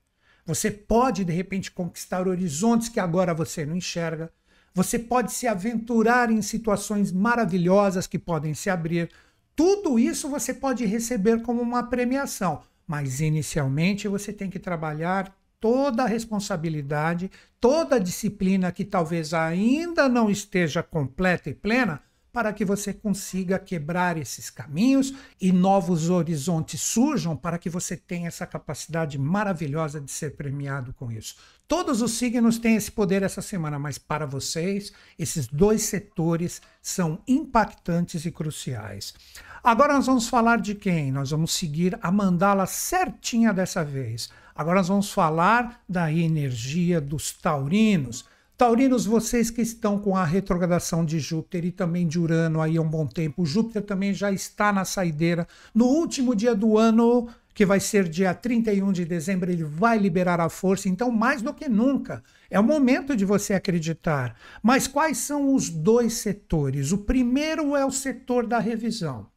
Você pode, de repente, conquistar horizontes que agora você não enxerga. Você pode se aventurar em situações maravilhosas que podem se abrir. Tudo isso você pode receber como uma premiação, mas inicialmente você tem que trabalhar toda a responsabilidade, toda a disciplina que talvez ainda não esteja completa e plena, para que você consiga quebrar esses caminhos e novos horizontes surjam para que você tenha essa capacidade maravilhosa de ser premiado com isso. Todos os signos têm esse poder essa semana, mas para vocês, esses dois setores são impactantes e cruciais. Agora nós vamos falar de quem? Nós vamos seguir a mandala certinha dessa vez. Agora nós vamos falar da energia dos taurinos Taurinos, vocês que estão com a retrogradação de Júpiter e também de Urano aí há um bom tempo, Júpiter também já está na saideira. No último dia do ano, que vai ser dia 31 de dezembro, ele vai liberar a força. Então, mais do que nunca, é o momento de você acreditar. Mas quais são os dois setores? O primeiro é o setor da revisão.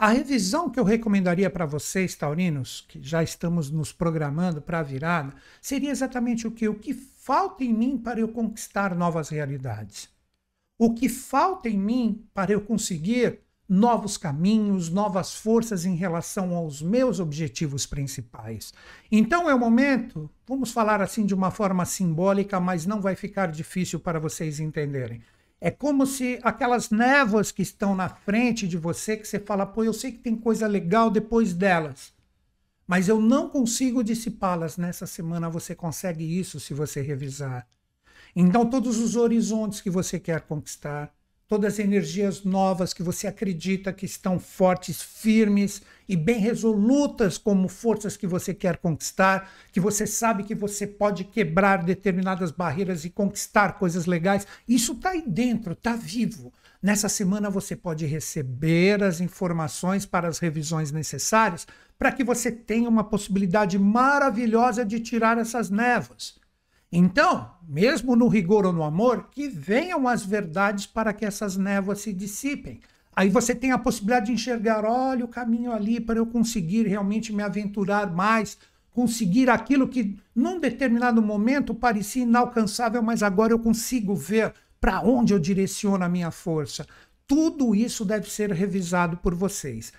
A revisão que eu recomendaria para vocês, taurinos, que já estamos nos programando para a virada, seria exatamente o que? O que falta em mim para eu conquistar novas realidades? O que falta em mim para eu conseguir novos caminhos, novas forças em relação aos meus objetivos principais. Então é o momento, vamos falar assim de uma forma simbólica, mas não vai ficar difícil para vocês entenderem. É como se aquelas névoas que estão na frente de você, que você fala, pô, eu sei que tem coisa legal depois delas, mas eu não consigo dissipá-las. Nessa semana você consegue isso se você revisar. Então, todos os horizontes que você quer conquistar, todas as energias novas que você acredita que estão fortes, firmes e bem resolutas como forças que você quer conquistar, que você sabe que você pode quebrar determinadas barreiras e conquistar coisas legais. Isso está aí dentro, está vivo. Nessa semana você pode receber as informações para as revisões necessárias para que você tenha uma possibilidade maravilhosa de tirar essas névoas. Então, mesmo no rigor ou no amor, que venham as verdades para que essas névoas se dissipem. Aí você tem a possibilidade de enxergar, olha o caminho ali para eu conseguir realmente me aventurar mais, conseguir aquilo que num determinado momento parecia inalcançável, mas agora eu consigo ver para onde eu direciono a minha força. Tudo isso deve ser revisado por vocês.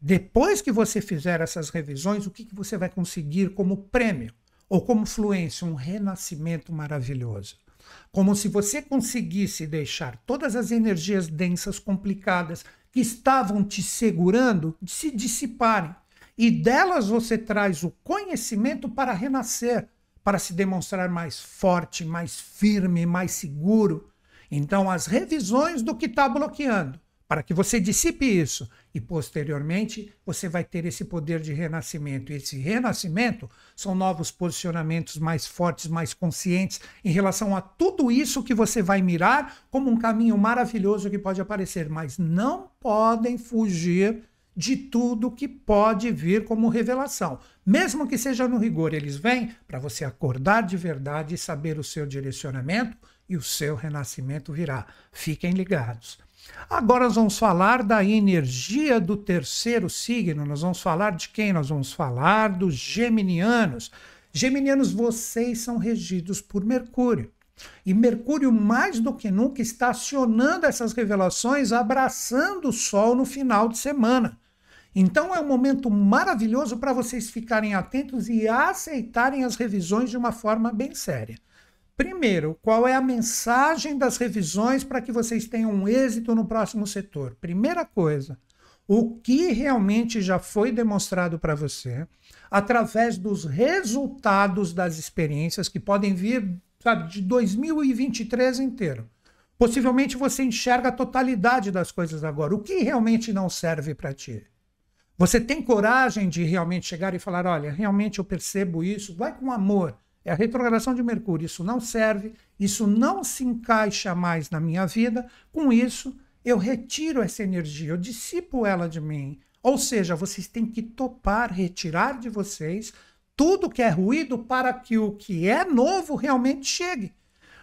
Depois que você fizer essas revisões, o que, que você vai conseguir como prêmio? ou como fluência, um renascimento maravilhoso. Como se você conseguisse deixar todas as energias densas, complicadas, que estavam te segurando, se dissiparem. E delas você traz o conhecimento para renascer, para se demonstrar mais forte, mais firme, mais seguro. Então, as revisões do que está bloqueando para que você dissipe isso e posteriormente você vai ter esse poder de renascimento. E esse renascimento são novos posicionamentos mais fortes, mais conscientes em relação a tudo isso que você vai mirar como um caminho maravilhoso que pode aparecer, mas não podem fugir de tudo que pode vir como revelação. Mesmo que seja no rigor, eles vêm para você acordar de verdade e saber o seu direcionamento e o seu renascimento virá. Fiquem ligados. Agora nós vamos falar da energia do terceiro signo. Nós vamos falar de quem? Nós vamos falar dos geminianos. Geminianos, vocês são regidos por Mercúrio. E Mercúrio, mais do que nunca, está acionando essas revelações, abraçando o Sol no final de semana. Então é um momento maravilhoso para vocês ficarem atentos e aceitarem as revisões de uma forma bem séria. Primeiro, qual é a mensagem das revisões para que vocês tenham um êxito no próximo setor? Primeira coisa, o que realmente já foi demonstrado para você através dos resultados das experiências que podem vir, sabe, de 2023 inteiro. Possivelmente você enxerga a totalidade das coisas agora. O que realmente não serve para ti? Você tem coragem de realmente chegar e falar: olha, realmente eu percebo isso? Vai com amor. É a retrogradação de Mercúrio. Isso não serve, isso não se encaixa mais na minha vida. Com isso, eu retiro essa energia, eu dissipo ela de mim. Ou seja, vocês têm que topar, retirar de vocês tudo que é ruído para que o que é novo realmente chegue.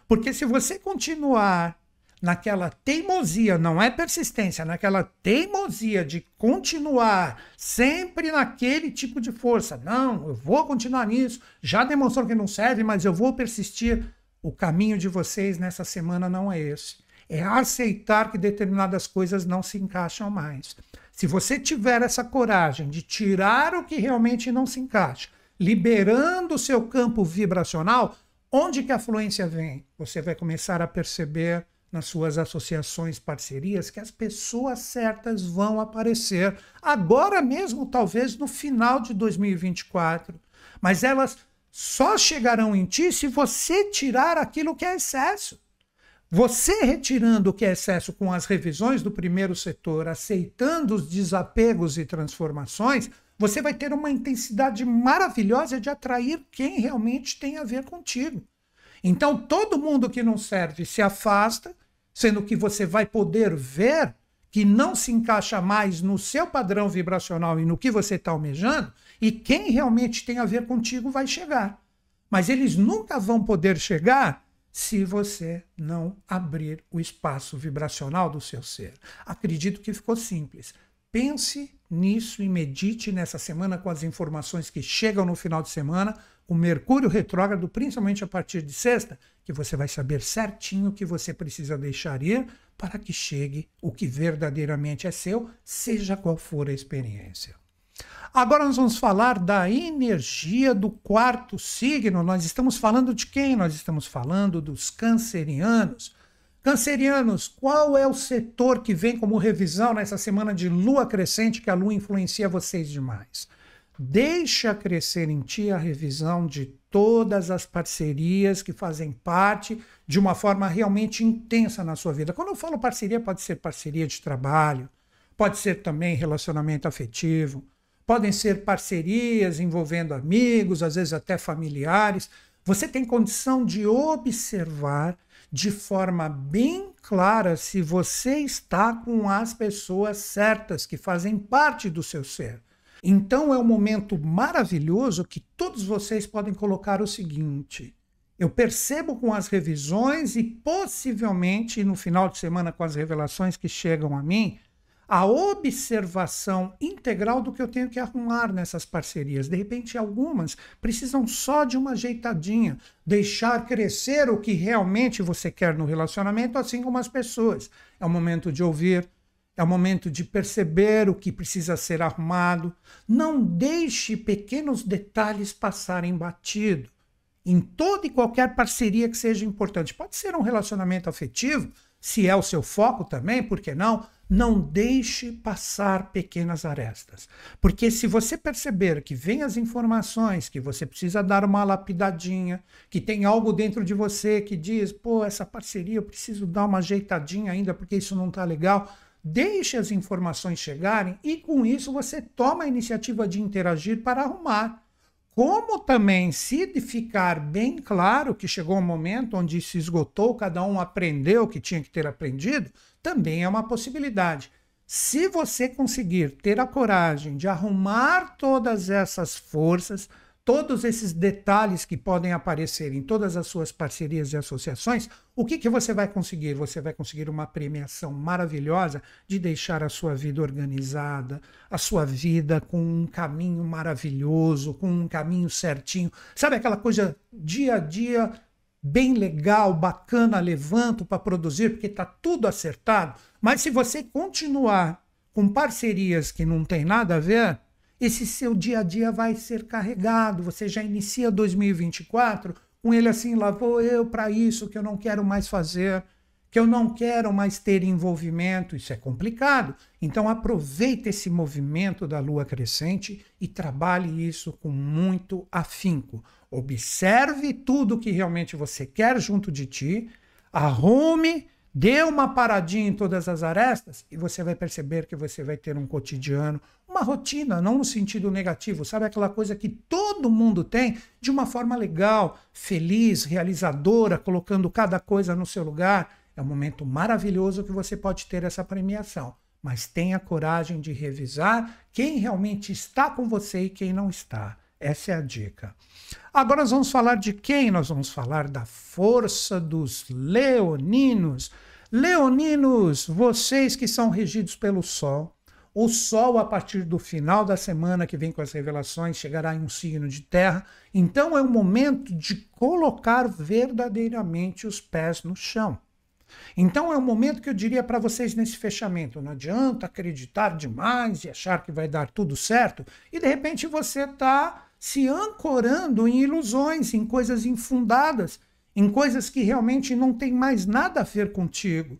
Porque se você continuar naquela teimosia, não é persistência, naquela teimosia de continuar sempre naquele tipo de força. Não, eu vou continuar nisso, já demonstrou que não serve, mas eu vou persistir. O caminho de vocês nessa semana não é esse. É aceitar que determinadas coisas não se encaixam mais. Se você tiver essa coragem de tirar o que realmente não se encaixa, liberando o seu campo vibracional, onde que a fluência vem? Você vai começar a perceber nas suas associações, parcerias, que as pessoas certas vão aparecer agora mesmo, talvez no final de 2024. Mas elas só chegarão em ti se você tirar aquilo que é excesso. Você retirando o que é excesso com as revisões do primeiro setor, aceitando os desapegos e transformações, você vai ter uma intensidade maravilhosa de atrair quem realmente tem a ver contigo. Então, todo mundo que não serve se afasta sendo que você vai poder ver que não se encaixa mais no seu padrão vibracional e no que você está almejando, e quem realmente tem a ver contigo vai chegar. Mas eles nunca vão poder chegar se você não abrir o espaço vibracional do seu ser. Acredito que ficou simples. Pense nisso e medite nessa semana com as informações que chegam no final de semana. O Mercúrio retrógrado, principalmente a partir de sexta, que você vai saber certinho o que você precisa deixar ir para que chegue o que verdadeiramente é seu, seja qual for a experiência. Agora nós vamos falar da energia do quarto signo. Nós estamos falando de quem? Nós estamos falando dos cancerianos. Cancerianos, qual é o setor que vem como revisão nessa semana de lua crescente que a lua influencia vocês demais? Deixa crescer em ti a revisão de todas as parcerias que fazem parte de uma forma realmente intensa na sua vida. Quando eu falo parceria, pode ser parceria de trabalho, pode ser também relacionamento afetivo, podem ser parcerias envolvendo amigos, às vezes até familiares. Você tem condição de observar de forma bem clara se você está com as pessoas certas que fazem parte do seu ser. Então é um momento maravilhoso que todos vocês podem colocar o seguinte: eu percebo com as revisões e possivelmente no final de semana com as revelações que chegam a mim, a observação integral do que eu tenho que arrumar nessas parcerias. De repente, algumas precisam só de uma ajeitadinha, deixar crescer o que realmente você quer no relacionamento, assim como as pessoas. É o momento de ouvir, é o momento de perceber o que precisa ser arrumado. Não deixe pequenos detalhes passarem batido em toda e qualquer parceria que seja importante. Pode ser um relacionamento afetivo, se é o seu foco também, por que não? Não deixe passar pequenas arestas. Porque se você perceber que vem as informações, que você precisa dar uma lapidadinha, que tem algo dentro de você que diz, pô, essa parceria eu preciso dar uma ajeitadinha ainda porque isso não está legal, Deixe as informações chegarem e com isso você toma a iniciativa de interagir para arrumar. Como também, se ficar bem claro que chegou um momento onde se esgotou, cada um aprendeu o que tinha que ter aprendido, também é uma possibilidade. Se você conseguir ter a coragem de arrumar todas essas forças, todos esses detalhes que podem aparecer em todas as suas parcerias e associações, o que, que você vai conseguir? Você vai conseguir uma premiação maravilhosa de deixar a sua vida organizada, a sua vida com um caminho maravilhoso, com um caminho certinho. Sabe aquela coisa dia a dia bem legal, bacana, levanto para produzir, porque está tudo acertado. Mas se você continuar com parcerias que não tem nada a ver, esse seu dia a dia vai ser carregado. Você já inicia 2024 com ele assim: lá vou eu para isso que eu não quero mais fazer, que eu não quero mais ter envolvimento. Isso é complicado. Então, aproveite esse movimento da lua crescente e trabalhe isso com muito afinco. Observe tudo que realmente você quer junto de ti, arrume Dê uma paradinha em todas as arestas e você vai perceber que você vai ter um cotidiano, uma rotina, não no sentido negativo, sabe aquela coisa que todo mundo tem de uma forma legal, feliz, realizadora, colocando cada coisa no seu lugar. É um momento maravilhoso que você pode ter essa premiação, mas tenha coragem de revisar quem realmente está com você e quem não está. Essa é a dica. Agora nós vamos falar de quem? Nós vamos falar da força dos leoninos. Leoninos, vocês que são regidos pelo Sol, o Sol, a partir do final da semana que vem com as revelações, chegará em um signo de terra. Então é o momento de colocar verdadeiramente os pés no chão. Então é o momento que eu diria para vocês nesse fechamento. Não adianta acreditar demais e achar que vai dar tudo certo e de repente você está se ancorando em ilusões, em coisas infundadas, em coisas que realmente não têm mais nada a ver contigo.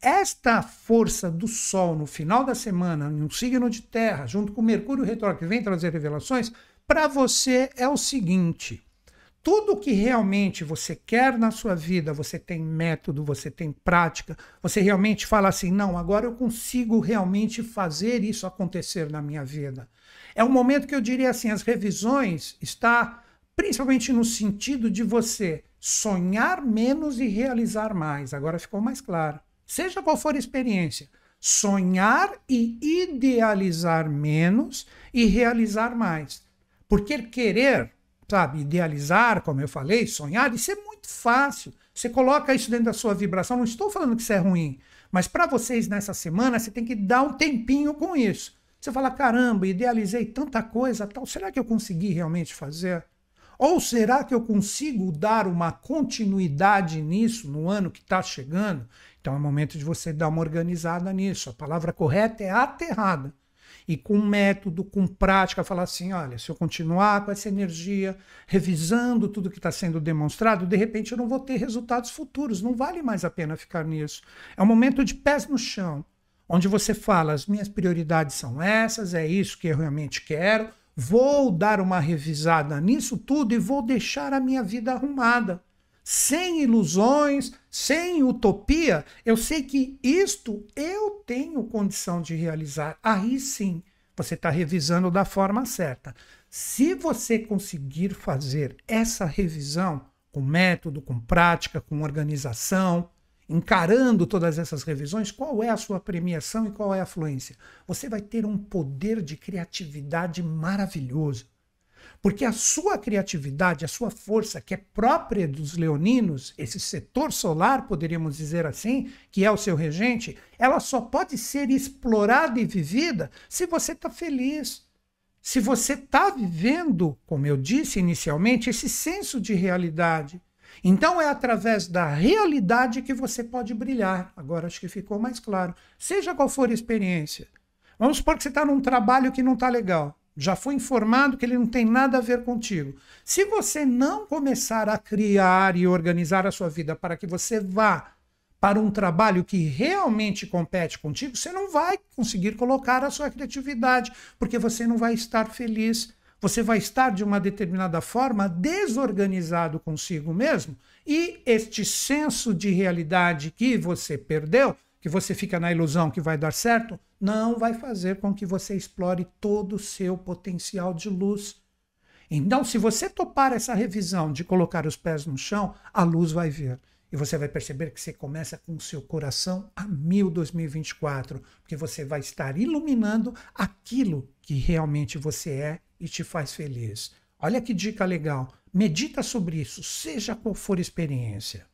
Esta força do Sol no final da semana, em um signo de Terra, junto com Mercúrio retrógrado, que vem trazer revelações, para você é o seguinte: tudo que realmente você quer na sua vida, você tem método, você tem prática, você realmente fala assim: não, agora eu consigo realmente fazer isso acontecer na minha vida. É um momento que eu diria assim, as revisões está principalmente no sentido de você sonhar menos e realizar mais. Agora ficou mais claro. Seja qual for a experiência, sonhar e idealizar menos e realizar mais. Porque querer, sabe, idealizar, como eu falei, sonhar, isso é muito fácil. Você coloca isso dentro da sua vibração. Não estou falando que isso é ruim, mas para vocês nessa semana, você tem que dar um tempinho com isso. Você fala, caramba, idealizei tanta coisa, tal. Será que eu consegui realmente fazer? Ou será que eu consigo dar uma continuidade nisso no ano que está chegando? Então é momento de você dar uma organizada nisso. A palavra correta é aterrada e com método, com prática, falar assim: olha, se eu continuar com essa energia, revisando tudo que está sendo demonstrado, de repente eu não vou ter resultados futuros, não vale mais a pena ficar nisso. É um momento de pés no chão onde você fala: as minhas prioridades são essas, é isso que eu realmente quero, vou dar uma revisada nisso tudo e vou deixar a minha vida arrumada. Sem ilusões, sem utopia, eu sei que isto eu tenho condição de realizar. Aí sim, você está revisando da forma certa. Se você conseguir fazer essa revisão com método, com prática, com organização, encarando todas essas revisões, qual é a sua premiação e qual é a fluência? Você vai ter um poder de criatividade maravilhoso. Porque a sua criatividade, a sua força, que é própria dos leoninos, esse setor solar, poderíamos dizer assim, que é o seu regente, ela só pode ser explorada e vivida se você está feliz. Se você está vivendo, como eu disse inicialmente, esse senso de realidade então é através da realidade que você pode brilhar. Agora acho que ficou mais claro. Seja qual for a experiência. Vamos supor que você está num trabalho que não está legal. Já foi informado que ele não tem nada a ver contigo. Se você não começar a criar e organizar a sua vida para que você vá para um trabalho que realmente compete contigo, você não vai conseguir colocar a sua criatividade, porque você não vai estar feliz você vai estar de uma determinada forma desorganizado consigo mesmo e este senso de realidade que você perdeu, que você fica na ilusão que vai dar certo, não vai fazer com que você explore todo o seu potencial de luz. Então, se você topar essa revisão de colocar os pés no chão, a luz vai vir. E você vai perceber que você começa com seu coração a mil 2024, porque você vai estar iluminando aquilo que realmente você é e te faz feliz. Olha que dica legal. Medita sobre isso, seja qual for a experiência.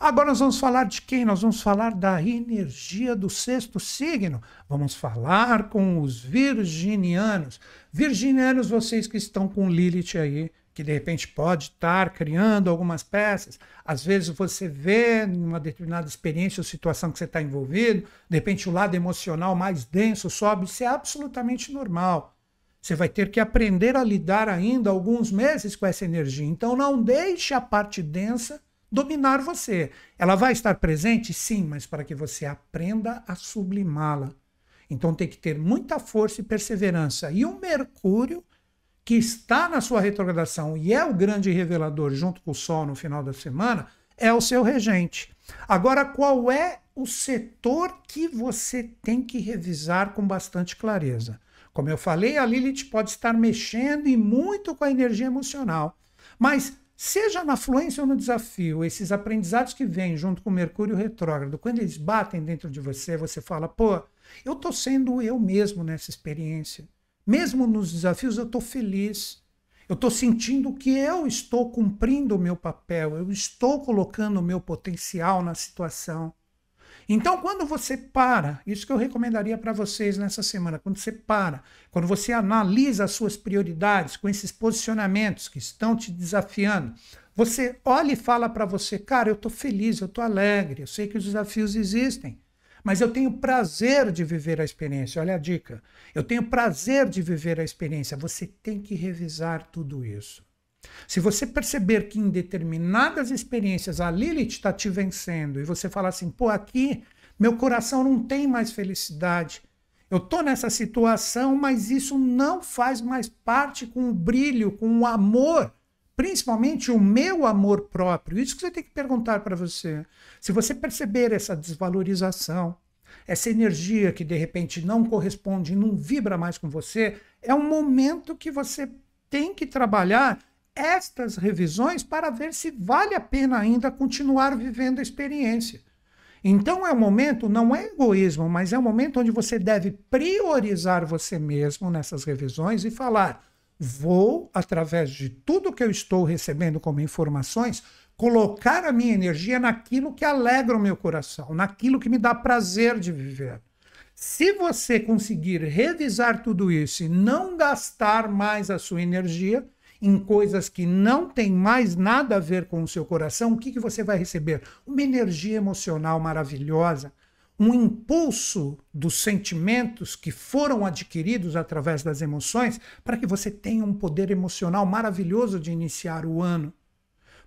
Agora nós vamos falar de quem? Nós vamos falar da energia do sexto signo. Vamos falar com os virginianos. Virginianos, vocês que estão com Lilith aí, que de repente pode estar criando algumas peças. Às vezes você vê numa determinada experiência ou situação que você está envolvido, de repente o lado emocional mais denso sobe, isso é absolutamente normal. Você vai ter que aprender a lidar ainda alguns meses com essa energia. Então não deixe a parte densa dominar você. Ela vai estar presente, sim, mas para que você aprenda a sublimá-la. Então tem que ter muita força e perseverança. E o Mercúrio que está na sua retrogradação e é o grande revelador junto com o Sol no final da semana, é o seu regente. Agora, qual é o setor que você tem que revisar com bastante clareza? Como eu falei, a Lilith pode estar mexendo e muito com a energia emocional. Mas, seja na fluência ou no desafio, esses aprendizados que vêm junto com Mercúrio retrógrado, quando eles batem dentro de você, você fala: pô, eu estou sendo eu mesmo nessa experiência. Mesmo nos desafios, eu estou feliz. Eu estou sentindo que eu estou cumprindo o meu papel, eu estou colocando o meu potencial na situação. Então, quando você para, isso que eu recomendaria para vocês nessa semana, quando você para, quando você analisa as suas prioridades com esses posicionamentos que estão te desafiando, você olha e fala para você, cara, eu estou feliz, eu estou alegre, eu sei que os desafios existem, mas eu tenho prazer de viver a experiência. Olha a dica. Eu tenho prazer de viver a experiência. Você tem que revisar tudo isso. Se você perceber que em determinadas experiências a Lilith está te vencendo e você falar assim, pô, aqui meu coração não tem mais felicidade. Eu estou nessa situação, mas isso não faz mais parte com o brilho, com o amor principalmente o meu amor próprio. Isso que você tem que perguntar para você. Se você perceber essa desvalorização, essa energia que de repente não corresponde, não vibra mais com você, é um momento que você tem que trabalhar estas revisões para ver se vale a pena ainda continuar vivendo a experiência. Então é um momento, não é egoísmo, mas é um momento onde você deve priorizar você mesmo nessas revisões e falar: vou, através de tudo que eu estou recebendo como informações, colocar a minha energia naquilo que alegra o meu coração, naquilo que me dá prazer de viver. Se você conseguir revisar tudo isso e não gastar mais a sua energia em coisas que não têm mais nada a ver com o seu coração, o que, que você vai receber? Uma energia emocional maravilhosa, um impulso dos sentimentos que foram adquiridos através das emoções para que você tenha um poder emocional maravilhoso de iniciar o ano.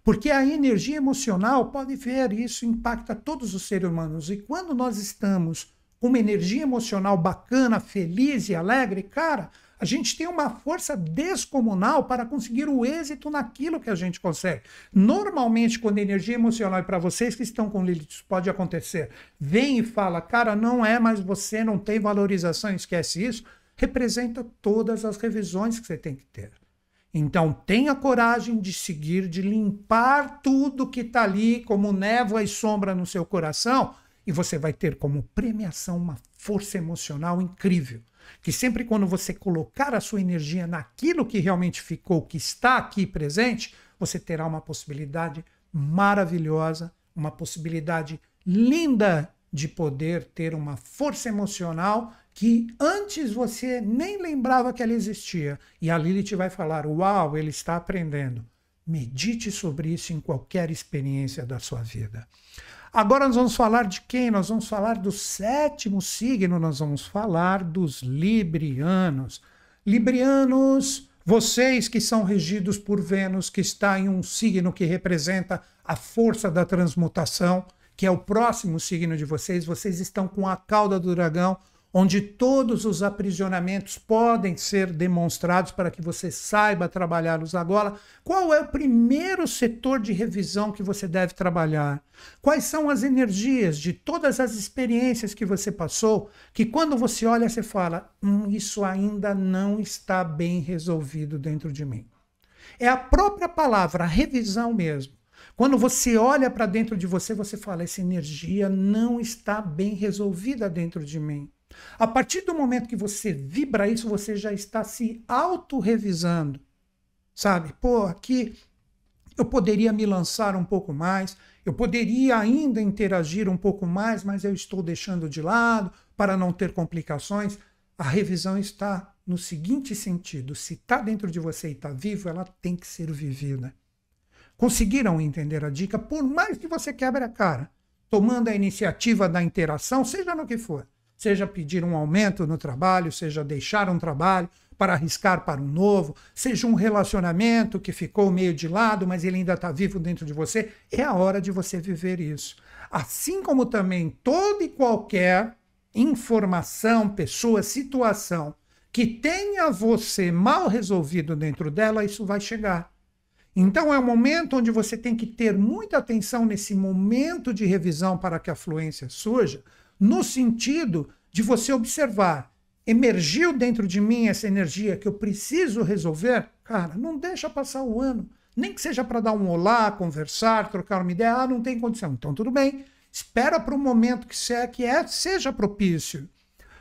Porque a energia emocional, pode ver, isso impacta todos os seres humanos. E quando nós estamos com uma energia emocional bacana, feliz e alegre, cara, a gente tem uma força descomunal para conseguir o êxito naquilo que a gente consegue. Normalmente, quando a energia emocional, e é para vocês que estão com Lilith, isso pode acontecer, vem e fala, cara, não é mais você, não tem valorização, esquece isso, representa todas as revisões que você tem que ter. Então, tenha coragem de seguir, de limpar tudo que está ali como névoa e sombra no seu coração, e você vai ter como premiação uma força emocional incrível que sempre quando você colocar a sua energia naquilo que realmente ficou, que está aqui presente, você terá uma possibilidade maravilhosa, uma possibilidade linda de poder ter uma força emocional que antes você nem lembrava que ela existia. E a Lilith vai falar: Uau, ele está aprendendo. Medite sobre isso em qualquer experiência da sua vida. Agora nós vamos falar de quem? Nós vamos falar do sétimo signo, nós vamos falar dos Librianos. Librianos, vocês que são regidos por Vênus, que está em um signo que representa a força da transmutação, que é o próximo signo de vocês, vocês estão com a cauda do dragão, onde todos os aprisionamentos podem ser demonstrados para que você saiba trabalhá-los agora. Qual é o primeiro setor de revisão que você deve trabalhar? Quais são as energias de todas as experiências que você passou que quando você olha você fala, hum, isso ainda não está bem resolvido dentro de mim. É a própria palavra, a revisão mesmo. Quando você olha para dentro de você, você fala: essa energia não está bem resolvida dentro de mim. A partir do momento que você vibra isso, você já está se autorrevisando. Sabe? Pô, aqui eu poderia me lançar um pouco mais, eu poderia ainda interagir um pouco mais, mas eu estou deixando de lado para não ter complicações. A revisão está no seguinte sentido: se está dentro de você e está vivo, ela tem que ser vivida. Conseguiram entender a dica? Por mais que você quebre a cara, tomando a iniciativa da interação, seja no que for seja pedir um aumento no trabalho, seja deixar um trabalho para arriscar para um novo, seja um relacionamento que ficou meio de lado, mas ele ainda está vivo dentro de você, é a hora de você viver isso. Assim como também toda e qualquer informação, pessoa, situação que tenha você mal resolvido dentro dela, isso vai chegar. Então é o um momento onde você tem que ter muita atenção nesse momento de revisão para que a fluência surja, no sentido de você observar, emergiu dentro de mim essa energia que eu preciso resolver, cara, não deixa passar o ano. Nem que seja para dar um olá, conversar, trocar uma ideia, ah, não tem condição. Então tudo bem, espera para o momento que, se é, que é, seja propício.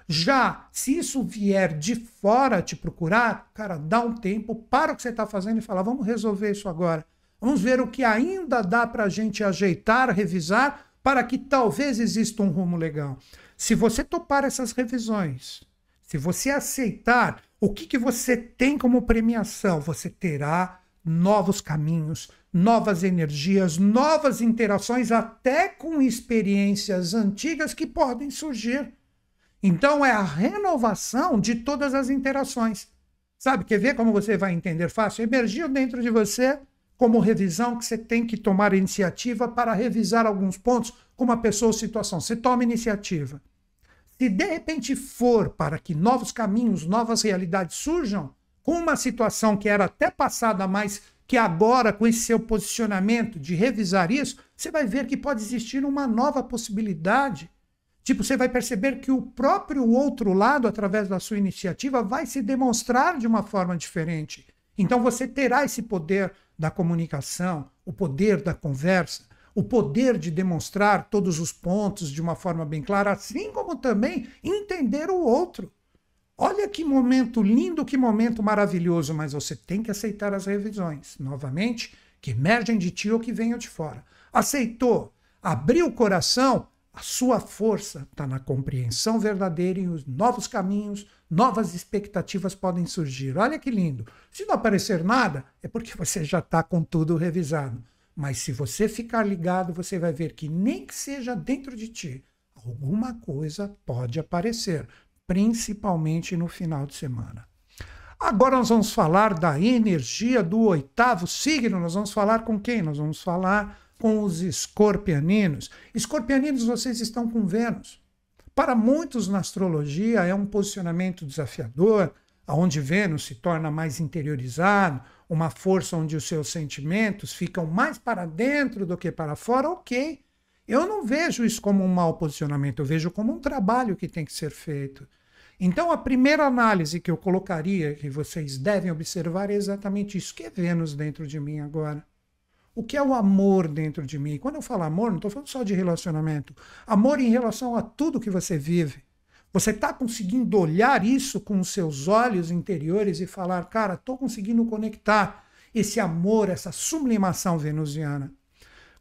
Já se isso vier de fora te procurar, cara, dá um tempo, para o que você está fazendo e fala, vamos resolver isso agora. Vamos ver o que ainda dá para a gente ajeitar, revisar, para que talvez exista um rumo legal. Se você topar essas revisões, se você aceitar o que, que você tem como premiação, você terá novos caminhos, novas energias, novas interações, até com experiências antigas que podem surgir. Então, é a renovação de todas as interações. Sabe? Quer ver como você vai entender fácil? Emergiu dentro de você como revisão que você tem que tomar iniciativa para revisar alguns pontos com uma pessoa ou situação. Você toma iniciativa. Se de repente for para que novos caminhos, novas realidades surjam, com uma situação que era até passada, mas que agora, com esse seu posicionamento de revisar isso, você vai ver que pode existir uma nova possibilidade. Tipo, você vai perceber que o próprio outro lado, através da sua iniciativa, vai se demonstrar de uma forma diferente. Então você terá esse poder da comunicação, o poder da conversa, o poder de demonstrar todos os pontos de uma forma bem clara, assim como também entender o outro. Olha que momento lindo, que momento maravilhoso, mas você tem que aceitar as revisões. Novamente, que emergem de ti ou que venham de fora. Aceitou, abriu o coração, a sua força está na compreensão verdadeira e os novos caminhos, novas expectativas podem surgir. Olha que lindo. Se não aparecer nada, é porque [LAUGHS] você já está com tudo revisado. Mas se você ficar ligado, você vai ver que, nem que seja dentro de ti, alguma coisa pode aparecer, principalmente no final de semana. Agora nós vamos falar da energia do oitavo signo. Nós vamos falar com quem? Nós vamos falar com os escorpianinos. Escorpianinos, vocês estão com Vênus. Para muitos na astrologia é um posicionamento desafiador, aonde Vênus se torna mais interiorizado, uma força onde os seus sentimentos ficam mais para dentro do que para fora, ok. Eu não vejo isso como um mau posicionamento, eu vejo como um trabalho que tem que ser feito. Então, a primeira análise que eu colocaria, que vocês devem observar, é exatamente isso que é Vênus dentro de mim agora o que é o amor dentro de mim. Quando eu falo amor, não estou falando só de relacionamento. Amor em relação a tudo que você vive. Você está conseguindo olhar isso com os seus olhos interiores e falar, cara, estou conseguindo conectar esse amor, essa sublimação venusiana.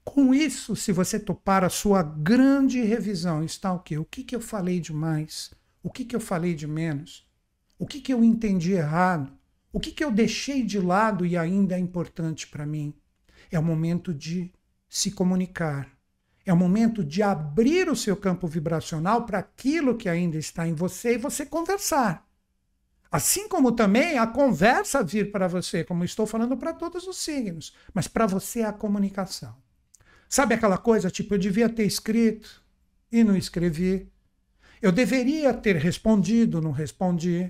Com isso, se você topar a sua grande revisão, está o quê? O que, que eu falei de mais? O que, que eu falei de menos? O que, que eu entendi errado? O que, que eu deixei de lado e ainda é importante para mim? É o momento de se comunicar. É o momento de abrir o seu campo vibracional para aquilo que ainda está em você e você conversar. Assim como também a conversa vir para você, como estou falando para todos os signos, mas para você é a comunicação. Sabe aquela coisa tipo, eu devia ter escrito e não escrevi, eu deveria ter respondido, não respondi.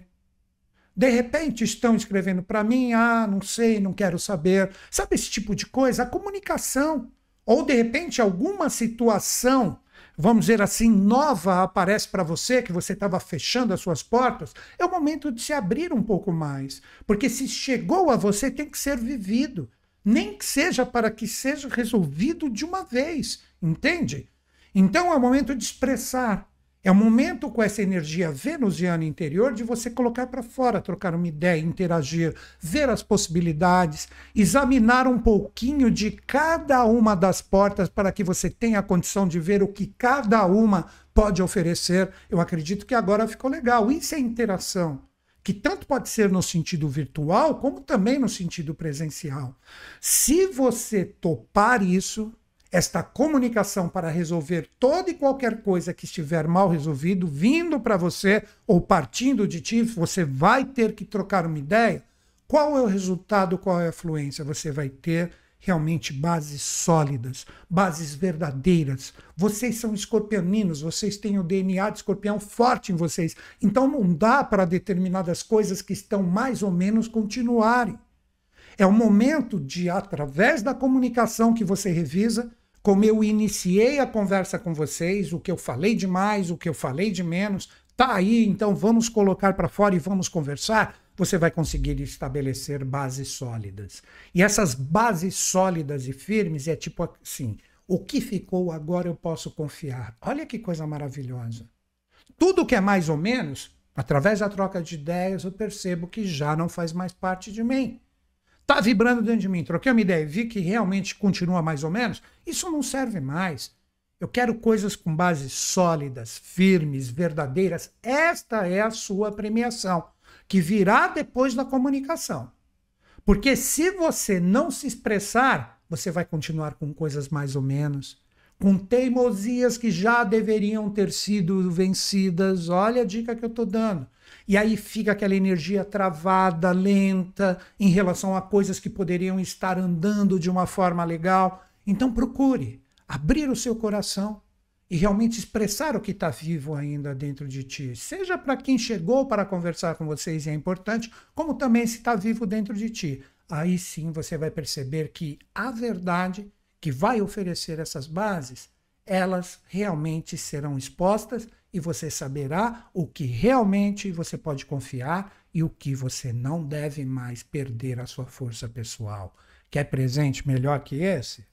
De repente estão escrevendo para mim, ah, não sei, não quero saber. Sabe esse tipo de coisa? A comunicação. Ou de repente alguma situação, vamos dizer assim, nova aparece para você, que você estava fechando as suas portas. É o momento de se abrir um pouco mais. Porque se chegou a você, tem que ser vivido. Nem que seja para que seja resolvido de uma vez, entende? Então é o momento de expressar, é o momento com essa energia venusiana interior de você colocar para fora, trocar uma ideia, interagir, ver as possibilidades, examinar um pouquinho de cada uma das portas para que você tenha a condição de ver o que cada uma pode oferecer. Eu acredito que agora ficou legal. Isso é interação que tanto pode ser no sentido virtual, como também no sentido presencial. Se você topar isso, esta comunicação para resolver toda e qualquer coisa que estiver mal resolvido, vindo para você ou partindo de ti, você vai ter que trocar uma ideia. Qual é o resultado, qual é a fluência? Você vai ter realmente bases sólidas, bases verdadeiras. Vocês são escorpioninos, vocês têm o DNA de escorpião forte em vocês. Então não dá para determinadas coisas que estão mais ou menos continuarem. É o momento de, através da comunicação que você revisa, como eu iniciei a conversa com vocês, o que eu falei de mais, o que eu falei de menos, tá aí, então vamos colocar para fora e vamos conversar. Você vai conseguir estabelecer bases sólidas. E essas bases sólidas e firmes é tipo assim: o que ficou agora eu posso confiar. Olha que coisa maravilhosa. Tudo que é mais ou menos, através da troca de ideias, eu percebo que já não faz mais parte de mim. Tá vibrando dentro de mim. Troquei uma ideia, vi que realmente continua mais ou menos. Isso não serve mais. Eu quero coisas com bases sólidas, firmes, verdadeiras. Esta é a sua premiação, que virá depois da comunicação. Porque se você não se expressar, você vai continuar com coisas mais ou menos, com teimosias que já deveriam ter sido vencidas. Olha a dica que eu estou dando. E aí fica aquela energia travada, lenta, em relação a coisas que poderiam estar andando de uma forma legal. Então procure abrir o seu coração e realmente expressar o que está vivo ainda dentro de ti. Seja para quem chegou para conversar com vocês e é importante, como também se está vivo dentro de ti. Aí sim você vai perceber que a verdade que vai oferecer essas bases, elas realmente serão expostas e você saberá o que realmente você pode confiar e o que você não deve mais perder a sua força pessoal. Quer presente melhor que esse?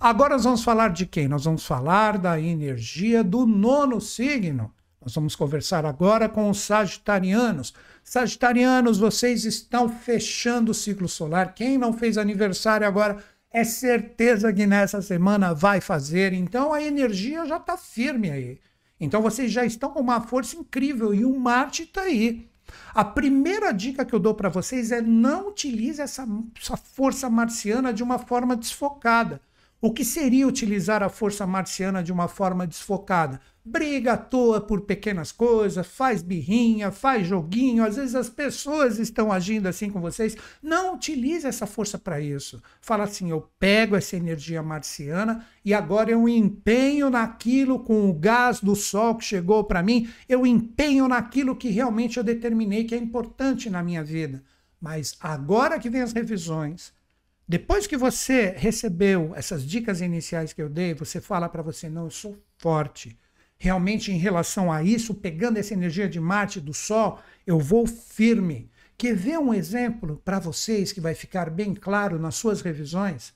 Agora nós vamos falar de quem? Nós vamos falar da energia do nono signo. Nós vamos conversar agora com os sagitarianos. Sagitarianos, vocês estão fechando o ciclo solar. Quem não fez aniversário agora, é certeza que nessa semana vai fazer. Então a energia já está firme aí. Então vocês já estão com uma força incrível e o Marte está aí. A primeira dica que eu dou para vocês é não utilize essa, essa, força marciana de uma forma desfocada. O que seria utilizar a força marciana de uma forma desfocada? briga à toa por pequenas coisas, faz birrinha, faz joguinho. Às vezes as pessoas estão agindo assim com vocês. Não utilize essa força para isso. Fala assim: eu pego essa energia marciana e agora eu empenho naquilo com o gás do sol que chegou para mim, eu empenho naquilo que realmente eu determinei que é importante na minha vida. Mas agora que vem as revisões, depois que você recebeu essas dicas iniciais que eu dei, você fala para você: não, eu sou forte, realmente em relação a isso, pegando essa energia de Marte, do Sol, eu vou firme. Quer ver um exemplo para vocês que vai ficar bem claro nas suas revisões?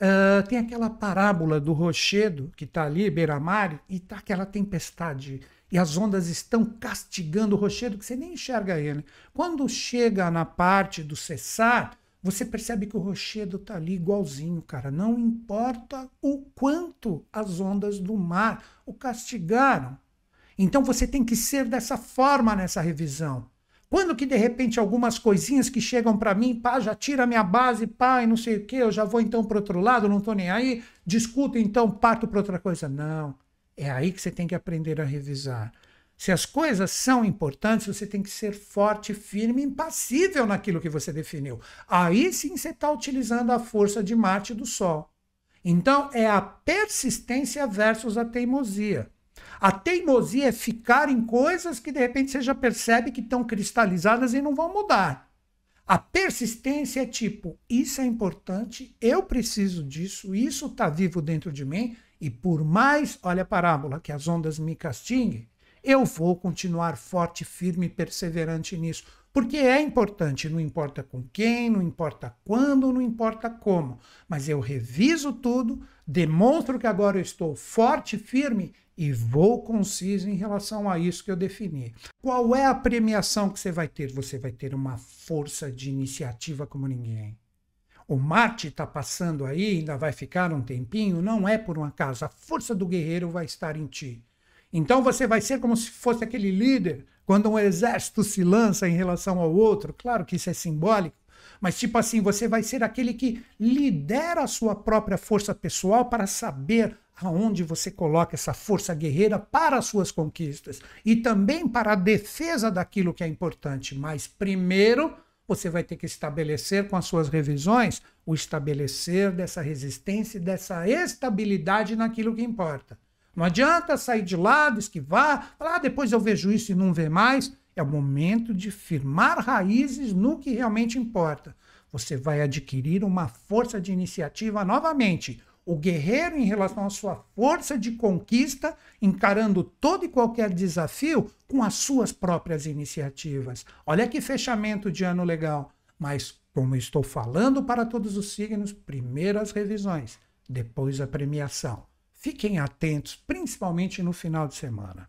Uh, tem aquela parábola do rochedo que está ali, beira-mar, e está aquela tempestade. E as ondas estão castigando o rochedo, que você nem enxerga ele. Quando chega na parte do cessar, você percebe que o rochedo está ali igualzinho, cara. Não importa o quanto as ondas do mar o castigaram. Então você tem que ser dessa forma nessa revisão. Quando que de repente algumas coisinhas que chegam para mim, pá, já tira minha base, pá, e não sei o que, eu já vou então para outro lado, não estou nem aí, discuto então, parto para outra coisa. Não, é aí que você tem que aprender a revisar. Se as coisas são importantes, você tem que ser forte, firme, impassível naquilo que você definiu. Aí sim você está utilizando a força de Marte do Sol. Então é a persistência versus a teimosia. A teimosia é ficar em coisas que de repente você já percebe que estão cristalizadas e não vão mudar. A persistência é tipo, isso é importante, eu preciso disso, isso está vivo dentro de mim, e por mais, olha a parábola, que as ondas me castiguem, eu vou continuar forte, firme e perseverante nisso, porque é importante, não importa com quem, não importa quando, não importa como, mas eu reviso tudo, demonstro que agora eu estou forte, firme e vou conciso em relação a isso que eu defini. Qual é a premiação que você vai ter? Você vai ter uma força de iniciativa como ninguém. O Marte está passando aí, ainda vai ficar um tempinho, não é por um acaso. A força do guerreiro vai estar em ti. Então você vai ser como se fosse aquele líder quando um exército se lança em relação ao outro. Claro que isso é simbólico, mas tipo assim, você vai ser aquele que lidera a sua própria força pessoal para saber aonde você coloca essa força guerreira para as suas conquistas e também para a defesa daquilo que é importante. Mas primeiro você vai ter que estabelecer com as suas revisões o estabelecer dessa resistência e dessa estabilidade naquilo que importa. Não adianta sair de lado, esquivar, falar, ah, depois eu vejo isso e não ver mais. É o momento de firmar raízes no que realmente importa. Você vai adquirir uma força de iniciativa novamente. O guerreiro, em relação à sua força de conquista, encarando todo e qualquer desafio com as suas próprias iniciativas. Olha que fechamento de ano legal. Mas, como estou falando para todos os signos, primeiro as revisões, depois a premiação. Fiquem atentos, principalmente no final de semana.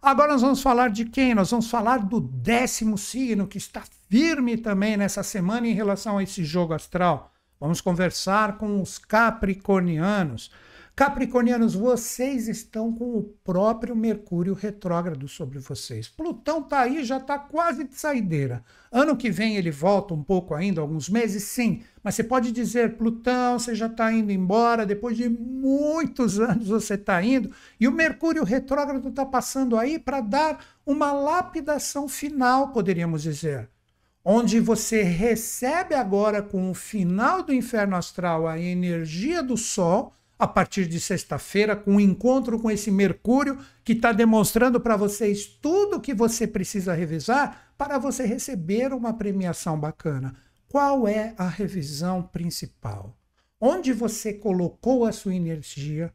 Agora nós vamos falar de quem? Nós vamos falar do décimo signo, que está firme também nessa semana em relação a esse jogo astral. Vamos conversar com os capricornianos. Capricornianos, vocês estão com o próprio Mercúrio retrógrado sobre vocês. Plutão tá aí, já está quase de saideira. Ano que vem ele volta um pouco ainda, alguns meses, sim. Mas você pode dizer, Plutão, você já está indo embora, depois de muitos [LAUGHS] anos você está indo. E o Mercúrio retrógrado está passando aí para dar uma lapidação final, poderíamos dizer onde você recebe agora com o final do inferno astral a energia do sol a partir de sexta-feira, com um encontro com esse Mercúrio que está demonstrando para vocês tudo o que você precisa revisar para você receber uma premiação bacana. Qual é a revisão principal? Onde você colocou a sua energia,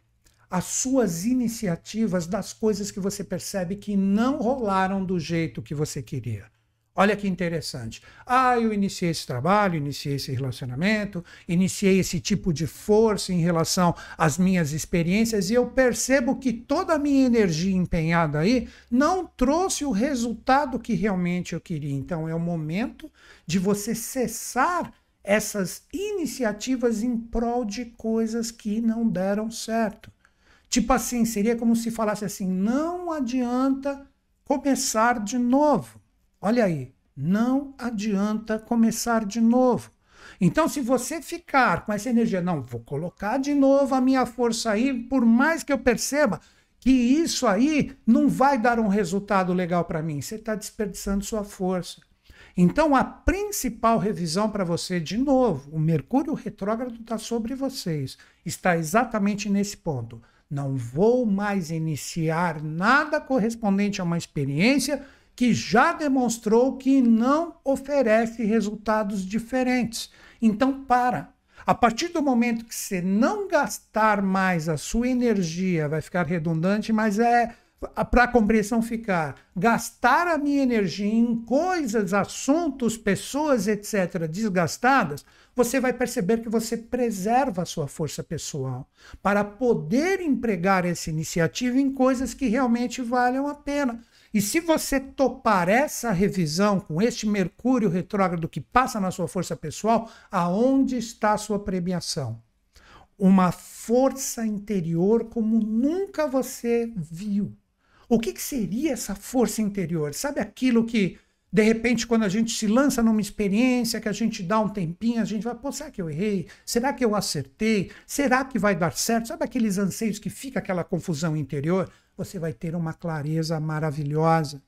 as suas iniciativas das coisas que você percebe que não rolaram do jeito que você queria? Olha que interessante. Ah, eu iniciei esse trabalho, iniciei esse relacionamento, iniciei esse tipo de força em relação às minhas experiências e eu percebo que toda a minha energia empenhada aí não trouxe o resultado que realmente eu queria. Então é o momento de você cessar essas iniciativas em prol de coisas que não deram certo. Tipo assim, seria como se falasse assim: não adianta começar de novo Olha aí, não adianta começar de novo. Então, se você ficar com essa energia, não, vou colocar de novo a minha força aí, por mais que eu perceba que isso aí não vai dar um resultado legal para mim, você está desperdiçando sua força. Então, a principal revisão para você, de novo, o Mercúrio retrógrado está sobre vocês, está exatamente nesse ponto. Não vou mais iniciar nada correspondente a uma experiência que já demonstrou que não oferece resultados diferentes. Então, para. A partir do momento que você não gastar mais a sua energia, vai ficar redundante, mas é para a compreensão ficar, gastar a minha energia em coisas, assuntos, pessoas, etc., desgastadas, você vai perceber que você preserva a sua força pessoal para poder empregar essa iniciativa em coisas que realmente valham a pena, e se você topar essa revisão com este Mercúrio retrógrado que passa na sua força pessoal, aonde está a sua premiação? Uma força interior como nunca você viu. O que, que seria essa força interior? Sabe aquilo que de repente, quando a gente se lança numa experiência, que a gente dá um tempinho, a gente vai, pô, será que eu errei? Será que eu acertei? Será que vai dar certo? Sabe aqueles anseios que fica aquela confusão interior? Você vai ter uma clareza maravilhosa.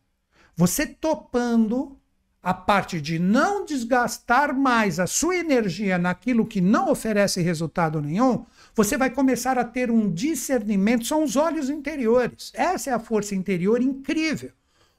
Você topando a parte de não desgastar mais a sua energia naquilo que não oferece resultado nenhum, você vai começar a ter um discernimento, são os olhos interiores. Essa é a força interior incrível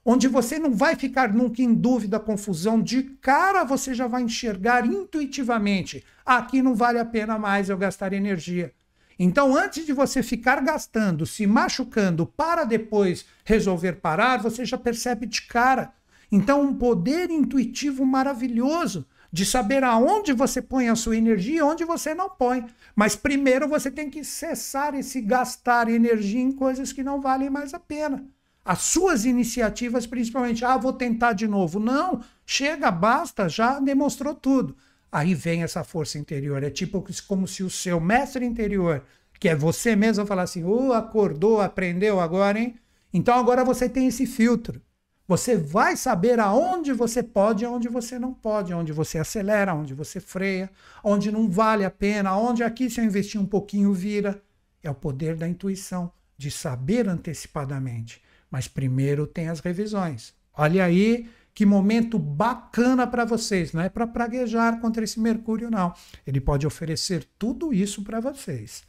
onde você não vai ficar nunca em dúvida, confusão, de cara você já vai enxergar intuitivamente: aqui não vale a pena mais eu gastar energia. Então, antes de você ficar gastando, se machucando para depois resolver parar, você já percebe de cara. Então, um poder intuitivo maravilhoso de saber aonde você põe a sua energia e onde você não põe. Mas primeiro você tem que cessar esse gastar energia em coisas que não valem mais a pena as suas iniciativas, principalmente, ah, vou tentar de novo. Não, chega, basta, já demonstrou tudo. Aí vem essa força interior. É tipo como se o seu mestre interior, que é você mesmo, falasse, assim, oh, acordou, aprendeu agora, hein? Então agora você tem esse filtro. Você vai saber aonde você pode e aonde você não pode, onde você acelera, onde você freia, onde não vale a pena, onde aqui se eu investir um pouquinho vira. É o poder da intuição, de saber antecipadamente. Mas primeiro tem as revisões. Olha aí que momento bacana para vocês, não é para praguejar contra esse Mercúrio, não. Ele pode oferecer tudo isso para vocês.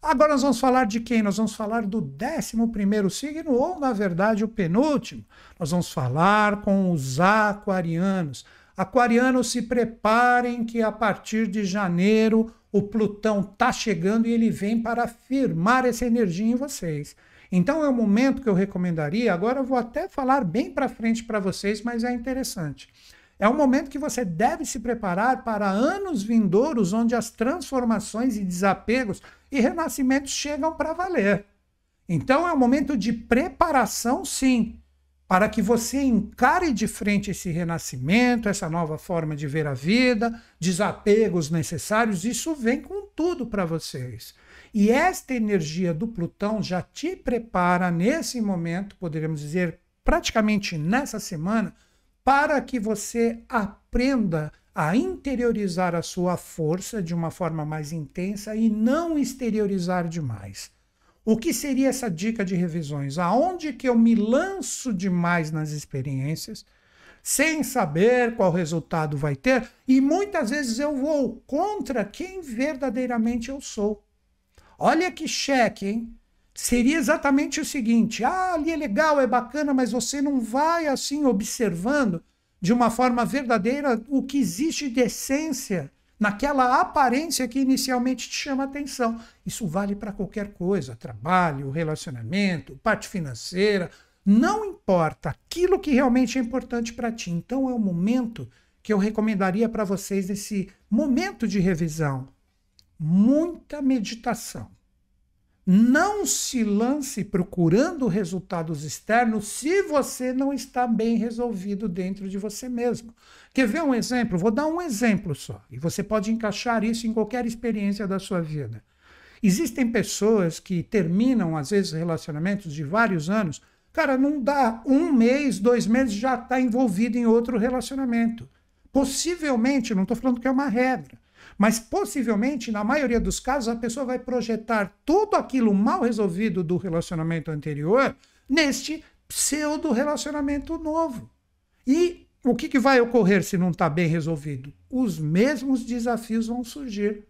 Agora nós vamos falar de quem? Nós vamos falar do 11 signo, ou na verdade o penúltimo. Nós vamos falar com os aquarianos. Aquarianos, se preparem que a partir de janeiro o Plutão está chegando e ele vem para firmar essa energia em vocês. Então é o momento que eu recomendaria. Agora eu vou até falar bem para frente para vocês, mas é interessante. É um momento que você deve se preparar para anos vindouros onde as transformações e desapegos e renascimentos chegam para valer. Então é um momento de preparação, sim, para que você encare de frente esse renascimento, essa nova forma de ver a vida, desapegos necessários. Isso vem com tudo para vocês. E esta energia do Plutão já te prepara nesse momento, poderíamos dizer, praticamente nessa semana, para que você aprenda a interiorizar a sua força de uma forma mais intensa e não exteriorizar demais. O que seria essa dica de revisões? Aonde que eu me lanço demais nas experiências, sem saber qual resultado vai ter, e muitas vezes eu vou contra quem verdadeiramente eu sou. Olha que cheque, hein? Seria exatamente o seguinte: ah, ali é legal, é bacana, mas você não vai assim observando de uma forma verdadeira o que existe de essência naquela aparência que inicialmente te chama atenção. Isso vale para qualquer coisa: trabalho, relacionamento, parte financeira. Não importa aquilo que realmente é importante para ti. Então é o momento que eu recomendaria para vocês esse momento de revisão muita meditação. Não se lance procurando resultados externos se você não está bem resolvido dentro de você mesmo. Quer ver um exemplo? Vou dar um exemplo só. E você pode encaixar isso em qualquer experiência da sua vida. Existem pessoas que terminam, às vezes, relacionamentos de vários anos. Cara, não dá um mês, dois meses, já está envolvido em outro relacionamento. Possivelmente, não estou falando que é uma regra, mas possivelmente, na maioria dos casos, a pessoa vai projetar tudo aquilo mal resolvido do relacionamento anterior neste pseudo-relacionamento novo. E o que, que vai ocorrer se não está bem resolvido? Os mesmos desafios vão surgir.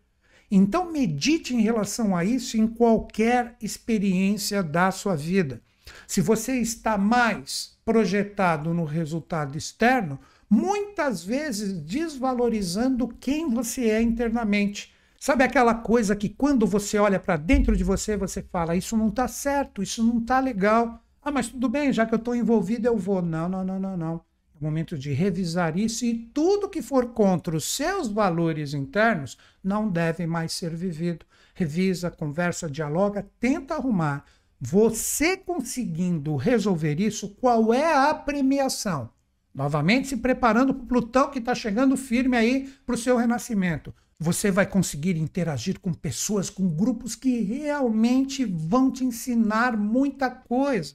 Então, medite em relação a isso em qualquer experiência da sua vida. Se você está mais projetado no resultado externo, muitas vezes desvalorizando quem você é internamente. Sabe aquela coisa que quando você olha para dentro de você, você fala: Isso não está certo, isso não está legal. Ah, mas tudo bem, já que eu estou envolvido, eu vou. Não, não, não, não, não. É momento de revisar isso e tudo que for contra os seus valores internos não deve mais ser vivido. Revisa, conversa, dialoga, tenta arrumar. Você conseguindo resolver isso, qual é a premiação? Novamente se preparando para o Plutão que está chegando firme aí para o seu renascimento. Você vai conseguir interagir com pessoas, com grupos que realmente vão te ensinar muita coisa.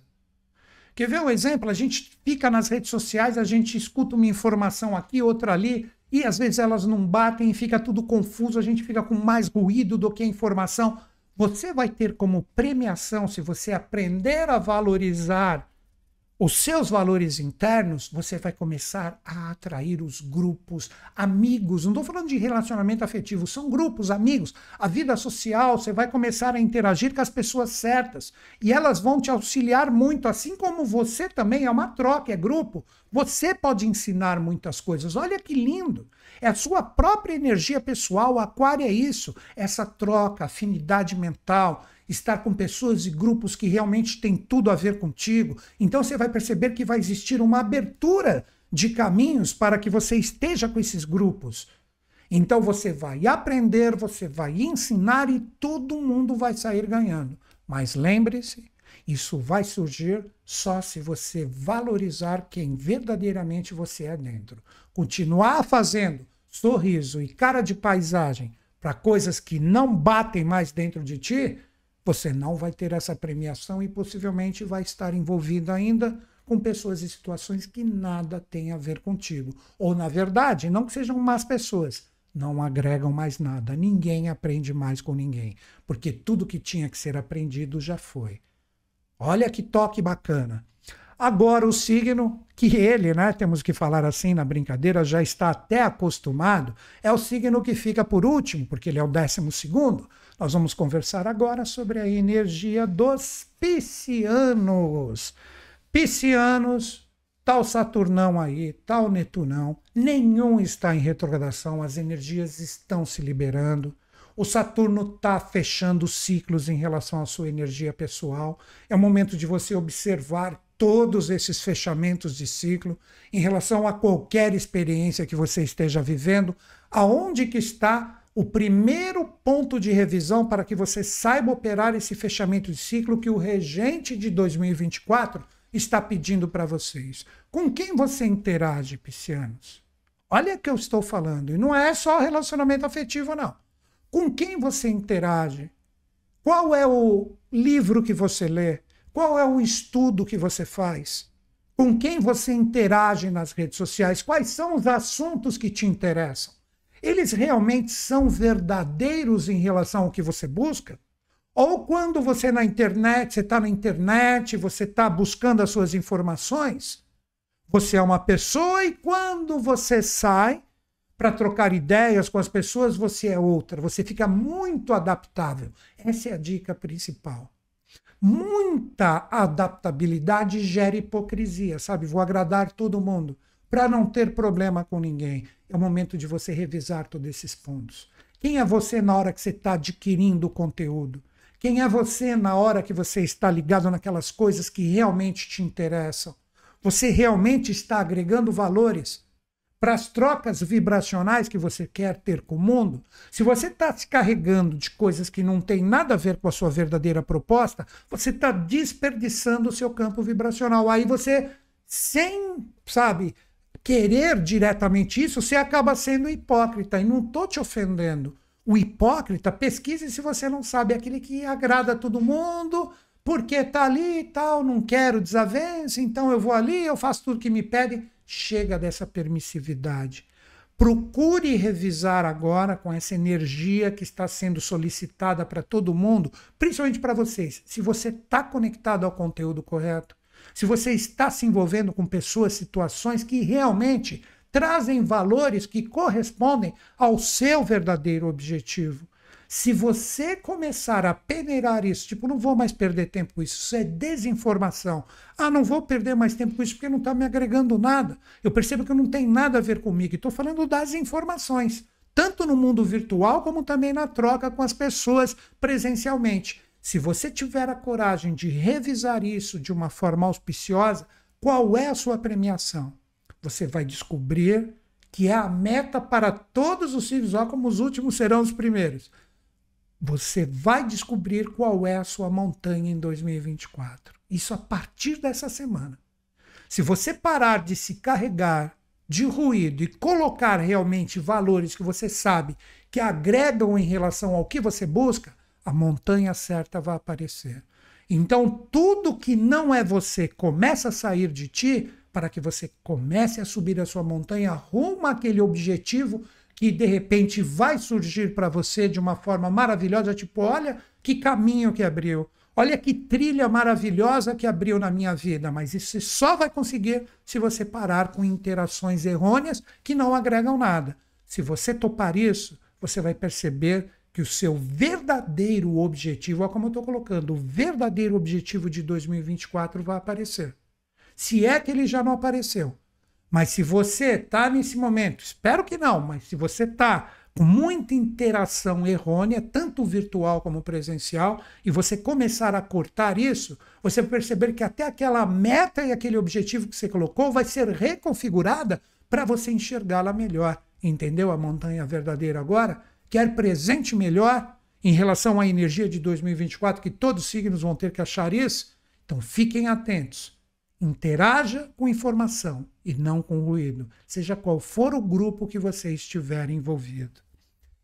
Quer ver um exemplo? A gente fica nas redes sociais, a gente escuta uma informação aqui, outra ali, e às vezes elas não batem, fica tudo confuso, a gente fica com mais ruído do que a informação. Você vai ter como premiação, se você aprender a valorizar os seus valores internos, você vai começar a atrair os grupos, amigos. Não estou falando de relacionamento afetivo, são grupos, amigos. A vida social, você vai começar a interagir com as pessoas certas. E elas vão te auxiliar muito, assim como você também é uma troca, é grupo. Você pode ensinar muitas coisas. Olha que lindo! É a sua própria energia pessoal. O aquário é isso, essa troca, afinidade mental estar com pessoas e grupos que realmente têm tudo a ver contigo. Então você vai perceber que vai existir uma abertura de caminhos para que você esteja com esses grupos. Então você vai aprender, você vai ensinar e todo mundo vai sair ganhando. Mas lembre-se, isso vai surgir só se você valorizar quem verdadeiramente você é dentro. Continuar fazendo sorriso e cara de paisagem para coisas que não batem mais dentro de ti, você não vai ter essa premiação e possivelmente vai estar envolvido ainda com pessoas e situações que nada têm a ver contigo. Ou, na verdade, não que sejam más pessoas, não agregam mais nada. Ninguém aprende mais com ninguém, porque tudo que tinha que ser aprendido já foi. Olha que toque bacana. Agora, o signo que ele, né, temos que falar assim na brincadeira, já está até acostumado, é o signo que fica por último, porque ele é o décimo segundo. Nós vamos conversar agora sobre a energia dos piscianos. Piscianos, tal Saturnão aí, tal Netunão, nenhum está em retrogradação, as energias estão se liberando. O Saturno está fechando ciclos em relação à sua energia pessoal. É o momento de você observar todos esses fechamentos de ciclo em relação a qualquer experiência que você esteja vivendo, aonde que está o primeiro ponto de revisão para que você saiba operar esse fechamento de ciclo que o regente de 2024 está pedindo para vocês. Com quem você interage, piscianos? Olha que eu estou falando, e não é só relacionamento afetivo, não. Com quem você interage? Qual é o livro que você lê? Qual é o estudo que você faz? Com quem você interage nas redes sociais? Quais são os assuntos que te interessam? eles realmente são verdadeiros em relação ao que você busca? Ou quando você na internet, você está na internet, você está buscando as suas informações, você é uma pessoa e quando você sai para trocar ideias com as pessoas, você é outra. Você fica muito adaptável. Essa é a dica principal. Muita adaptabilidade gera hipocrisia, sabe? Vou agradar todo mundo para não ter problema com ninguém. É o momento de você revisar todos esses pontos. Quem é você na hora que você está adquirindo o conteúdo? Quem é você na hora que você está ligado naquelas coisas que realmente te interessam? Você realmente está agregando valores para as trocas vibracionais que você quer ter com o mundo? Se você está se carregando de coisas que não têm nada a ver com a sua verdadeira proposta, você está desperdiçando o seu campo vibracional. Aí você, sem, sabe, querer diretamente isso, você acaba sendo hipócrita. E não estou te ofendendo. O hipócrita, pesquise se você não sabe, é aquele que agrada todo mundo, porque tá ali e tal, não quero desavença, então eu vou ali, eu faço tudo que me pedem. Chega dessa permissividade. Procure revisar agora com essa energia que está sendo solicitada para todo mundo, principalmente para vocês, se você está conectado ao conteúdo correto se você está se envolvendo com pessoas, situações que realmente trazem valores que correspondem ao seu verdadeiro objetivo. Se você começar a peneirar isso, tipo, não vou mais perder tempo com isso, isso é desinformação. Ah, não vou perder mais tempo com isso porque não está me agregando nada. Eu percebo que não tem nada a ver comigo. Estou falando das informações, tanto no mundo virtual como também na troca com as pessoas presencialmente. Se você tiver a coragem de revisar isso de uma forma auspiciosa, qual é a sua premiação? Você vai descobrir que é a meta para todos os filhos, ó, como os últimos serão os primeiros. Você vai descobrir qual é a sua montanha em 2024. Isso a partir dessa semana. Se você parar de se carregar de ruído e colocar realmente valores que você sabe que agregam em relação ao que você busca, a montanha certa vai aparecer. Então, tudo que não é você começa a sair de ti para que você comece a subir a sua montanha rumo àquele objetivo que de repente vai surgir para você de uma forma maravilhosa, tipo, olha que caminho que abriu, olha que trilha maravilhosa que abriu na minha vida, mas isso só vai conseguir se você parar com interações errôneas que não agregam nada. Se você topar isso, você vai perceber que o seu verdadeiro objetivo, olha como eu estou colocando, o verdadeiro objetivo de 2024 vai aparecer. Se é que ele já não apareceu. Mas se você está nesse momento, espero que não, mas se você está com muita interação errônea, tanto virtual como presencial, e você começar a cortar isso, você vai perceber que até aquela meta e aquele objetivo que você colocou vai ser reconfigurada para você enxergá-la melhor. Entendeu a montanha verdadeira agora? quer presente melhor em relação à energia de 2024, que todos os signos vão ter que achar isso? Então fiquem atentos. Interaja com informação e não com ruído, seja qual for o grupo que você estiver envolvido.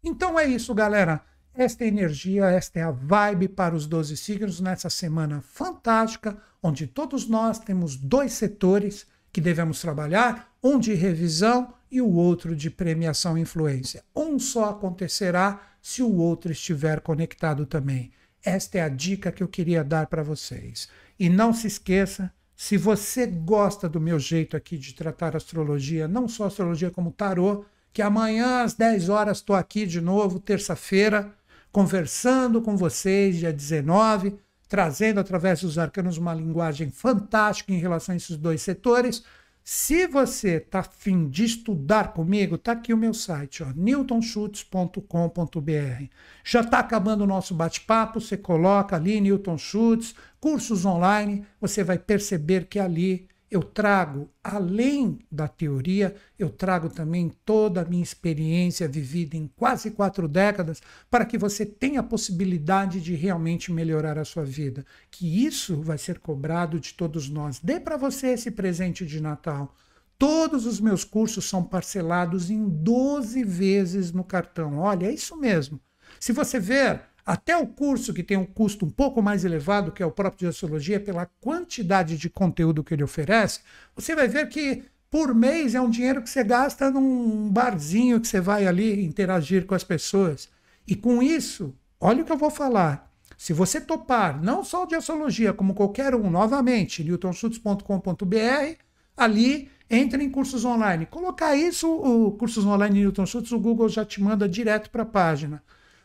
Então é isso, galera. Esta é a energia, esta é a vibe para os 12 signos nessa semana fantástica, onde todos nós temos dois setores que devemos trabalhar: um de revisão e o outro de premiação e influência. Um só acontecerá se o outro estiver conectado também. Esta é a dica que eu queria dar para vocês. E não se esqueça, se você gosta do meu jeito aqui de tratar astrologia, não só astrologia como tarô, que amanhã às 10 horas estou aqui de novo, terça-feira, conversando com vocês, dia 19, trazendo através dos arcanos uma linguagem fantástica em relação a esses dois setores se você está afim de estudar comigo, está aqui o meu site, newtonschutz.com.br. Já está acabando o nosso bate-papo, você coloca ali Newton Schutz, cursos online, você vai perceber que ali eu trago, além da teoria, eu trago também toda a minha experiência vivida em quase quatro décadas para que você tenha a possibilidade de realmente melhorar a sua vida. Que isso vai ser cobrado de todos nós. Dê para você esse presente de Natal. Todos os meus cursos são parcelados em 12 vezes no cartão. Olha, é isso mesmo. Se você ver, até o curso que tem um custo um pouco mais elevado, que é o próprio de Sociologia, pela quantidade de conteúdo que ele oferece, você vai ver que por mês é um dinheiro que você gasta num barzinho que você vai ali interagir com as pessoas. E com isso, olha o que eu vou falar. Se você topar não só o de Sociologia, como qualquer um, novamente, newtonschutz.com.br, ali entre em cursos online. Colocar isso, o cursos online Newton Schultz, o Google já te manda direto para a página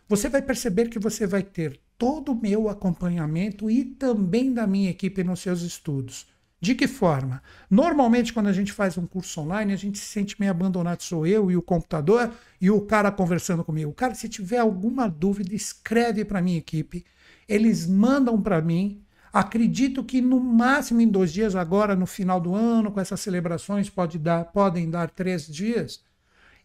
você vai perceber que você vai ter todo o meu acompanhamento e também da minha equipe nos seus estudos. De que forma? Normalmente, quando a gente faz um curso online, a gente se sente meio abandonado. Sou eu e o computador e o cara conversando comigo. Cara, se tiver alguma dúvida, escreve para minha equipe. Eles mandam para mim. Acredito que no máximo em dois dias, agora no final do ano, com essas celebrações, pode dar, podem dar três dias.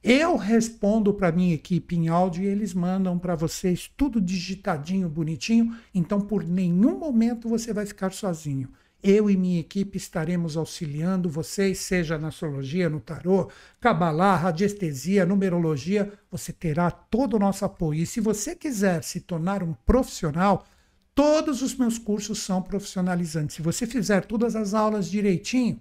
Eu respondo para minha equipe em áudio e eles mandam para vocês tudo digitadinho, bonitinho. Então, por nenhum momento você vai ficar sozinho. Eu e minha equipe estaremos auxiliando vocês, seja na astrologia, no tarô, cabalá, radiestesia, numerologia. Você terá todo o nosso apoio. E se você quiser se tornar um profissional, todos os meus cursos são profissionalizantes. Se você fizer todas as aulas direitinho,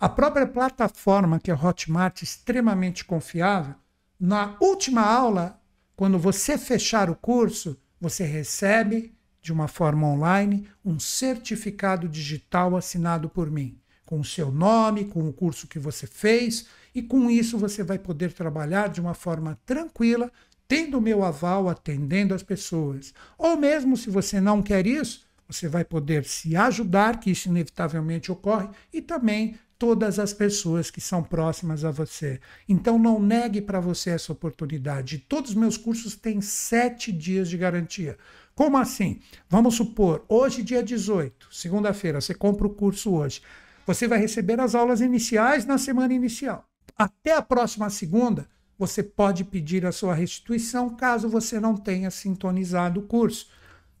a própria plataforma, que é Hotmart, extremamente confiável, na última aula, quando você fechar o curso, você recebe, de uma forma online, um certificado digital assinado por mim, com o seu nome, com o curso que você fez, e com isso você vai poder trabalhar de uma forma tranquila, tendo o meu aval, atendendo as pessoas. Ou mesmo se você não quer isso, você vai poder se ajudar, que isso inevitavelmente ocorre, e também todas as pessoas que são próximas a você. Então não negue para você essa oportunidade. Todos os meus cursos têm sete dias de garantia. Como assim? Vamos supor, hoje, dia 18, segunda-feira, você compra o curso hoje. Você vai receber as aulas iniciais na semana inicial. Até a próxima segunda, você pode pedir a sua restituição caso você não tenha sintonizado o curso.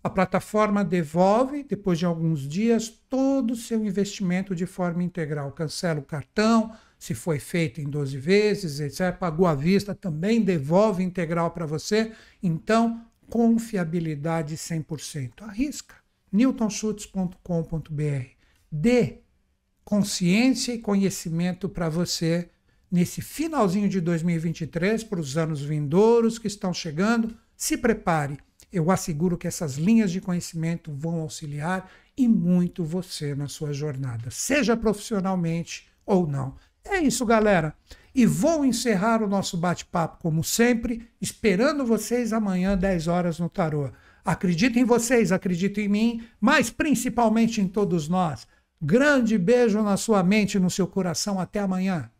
A plataforma devolve, depois de alguns dias, todo o seu investimento de forma integral. Cancela o cartão, se foi feito em 12 vezes, etc. Pagou à vista, também devolve integral para você. Então, confiabilidade 100%. Arrisca. newtonschutz.com.br. Dê consciência e conhecimento para você nesse finalzinho de 2023, para os anos vindouros que estão chegando. Se prepare eu asseguro que essas linhas de conhecimento vão auxiliar e muito você na sua jornada, seja profissionalmente ou não. É isso, galera. E vou encerrar o nosso bate-papo, como sempre, esperando vocês amanhã, 10 horas, no Tarô. Acredito em vocês, acredito em mim, mas principalmente em todos nós. Grande beijo na sua mente, no seu coração. Até amanhã.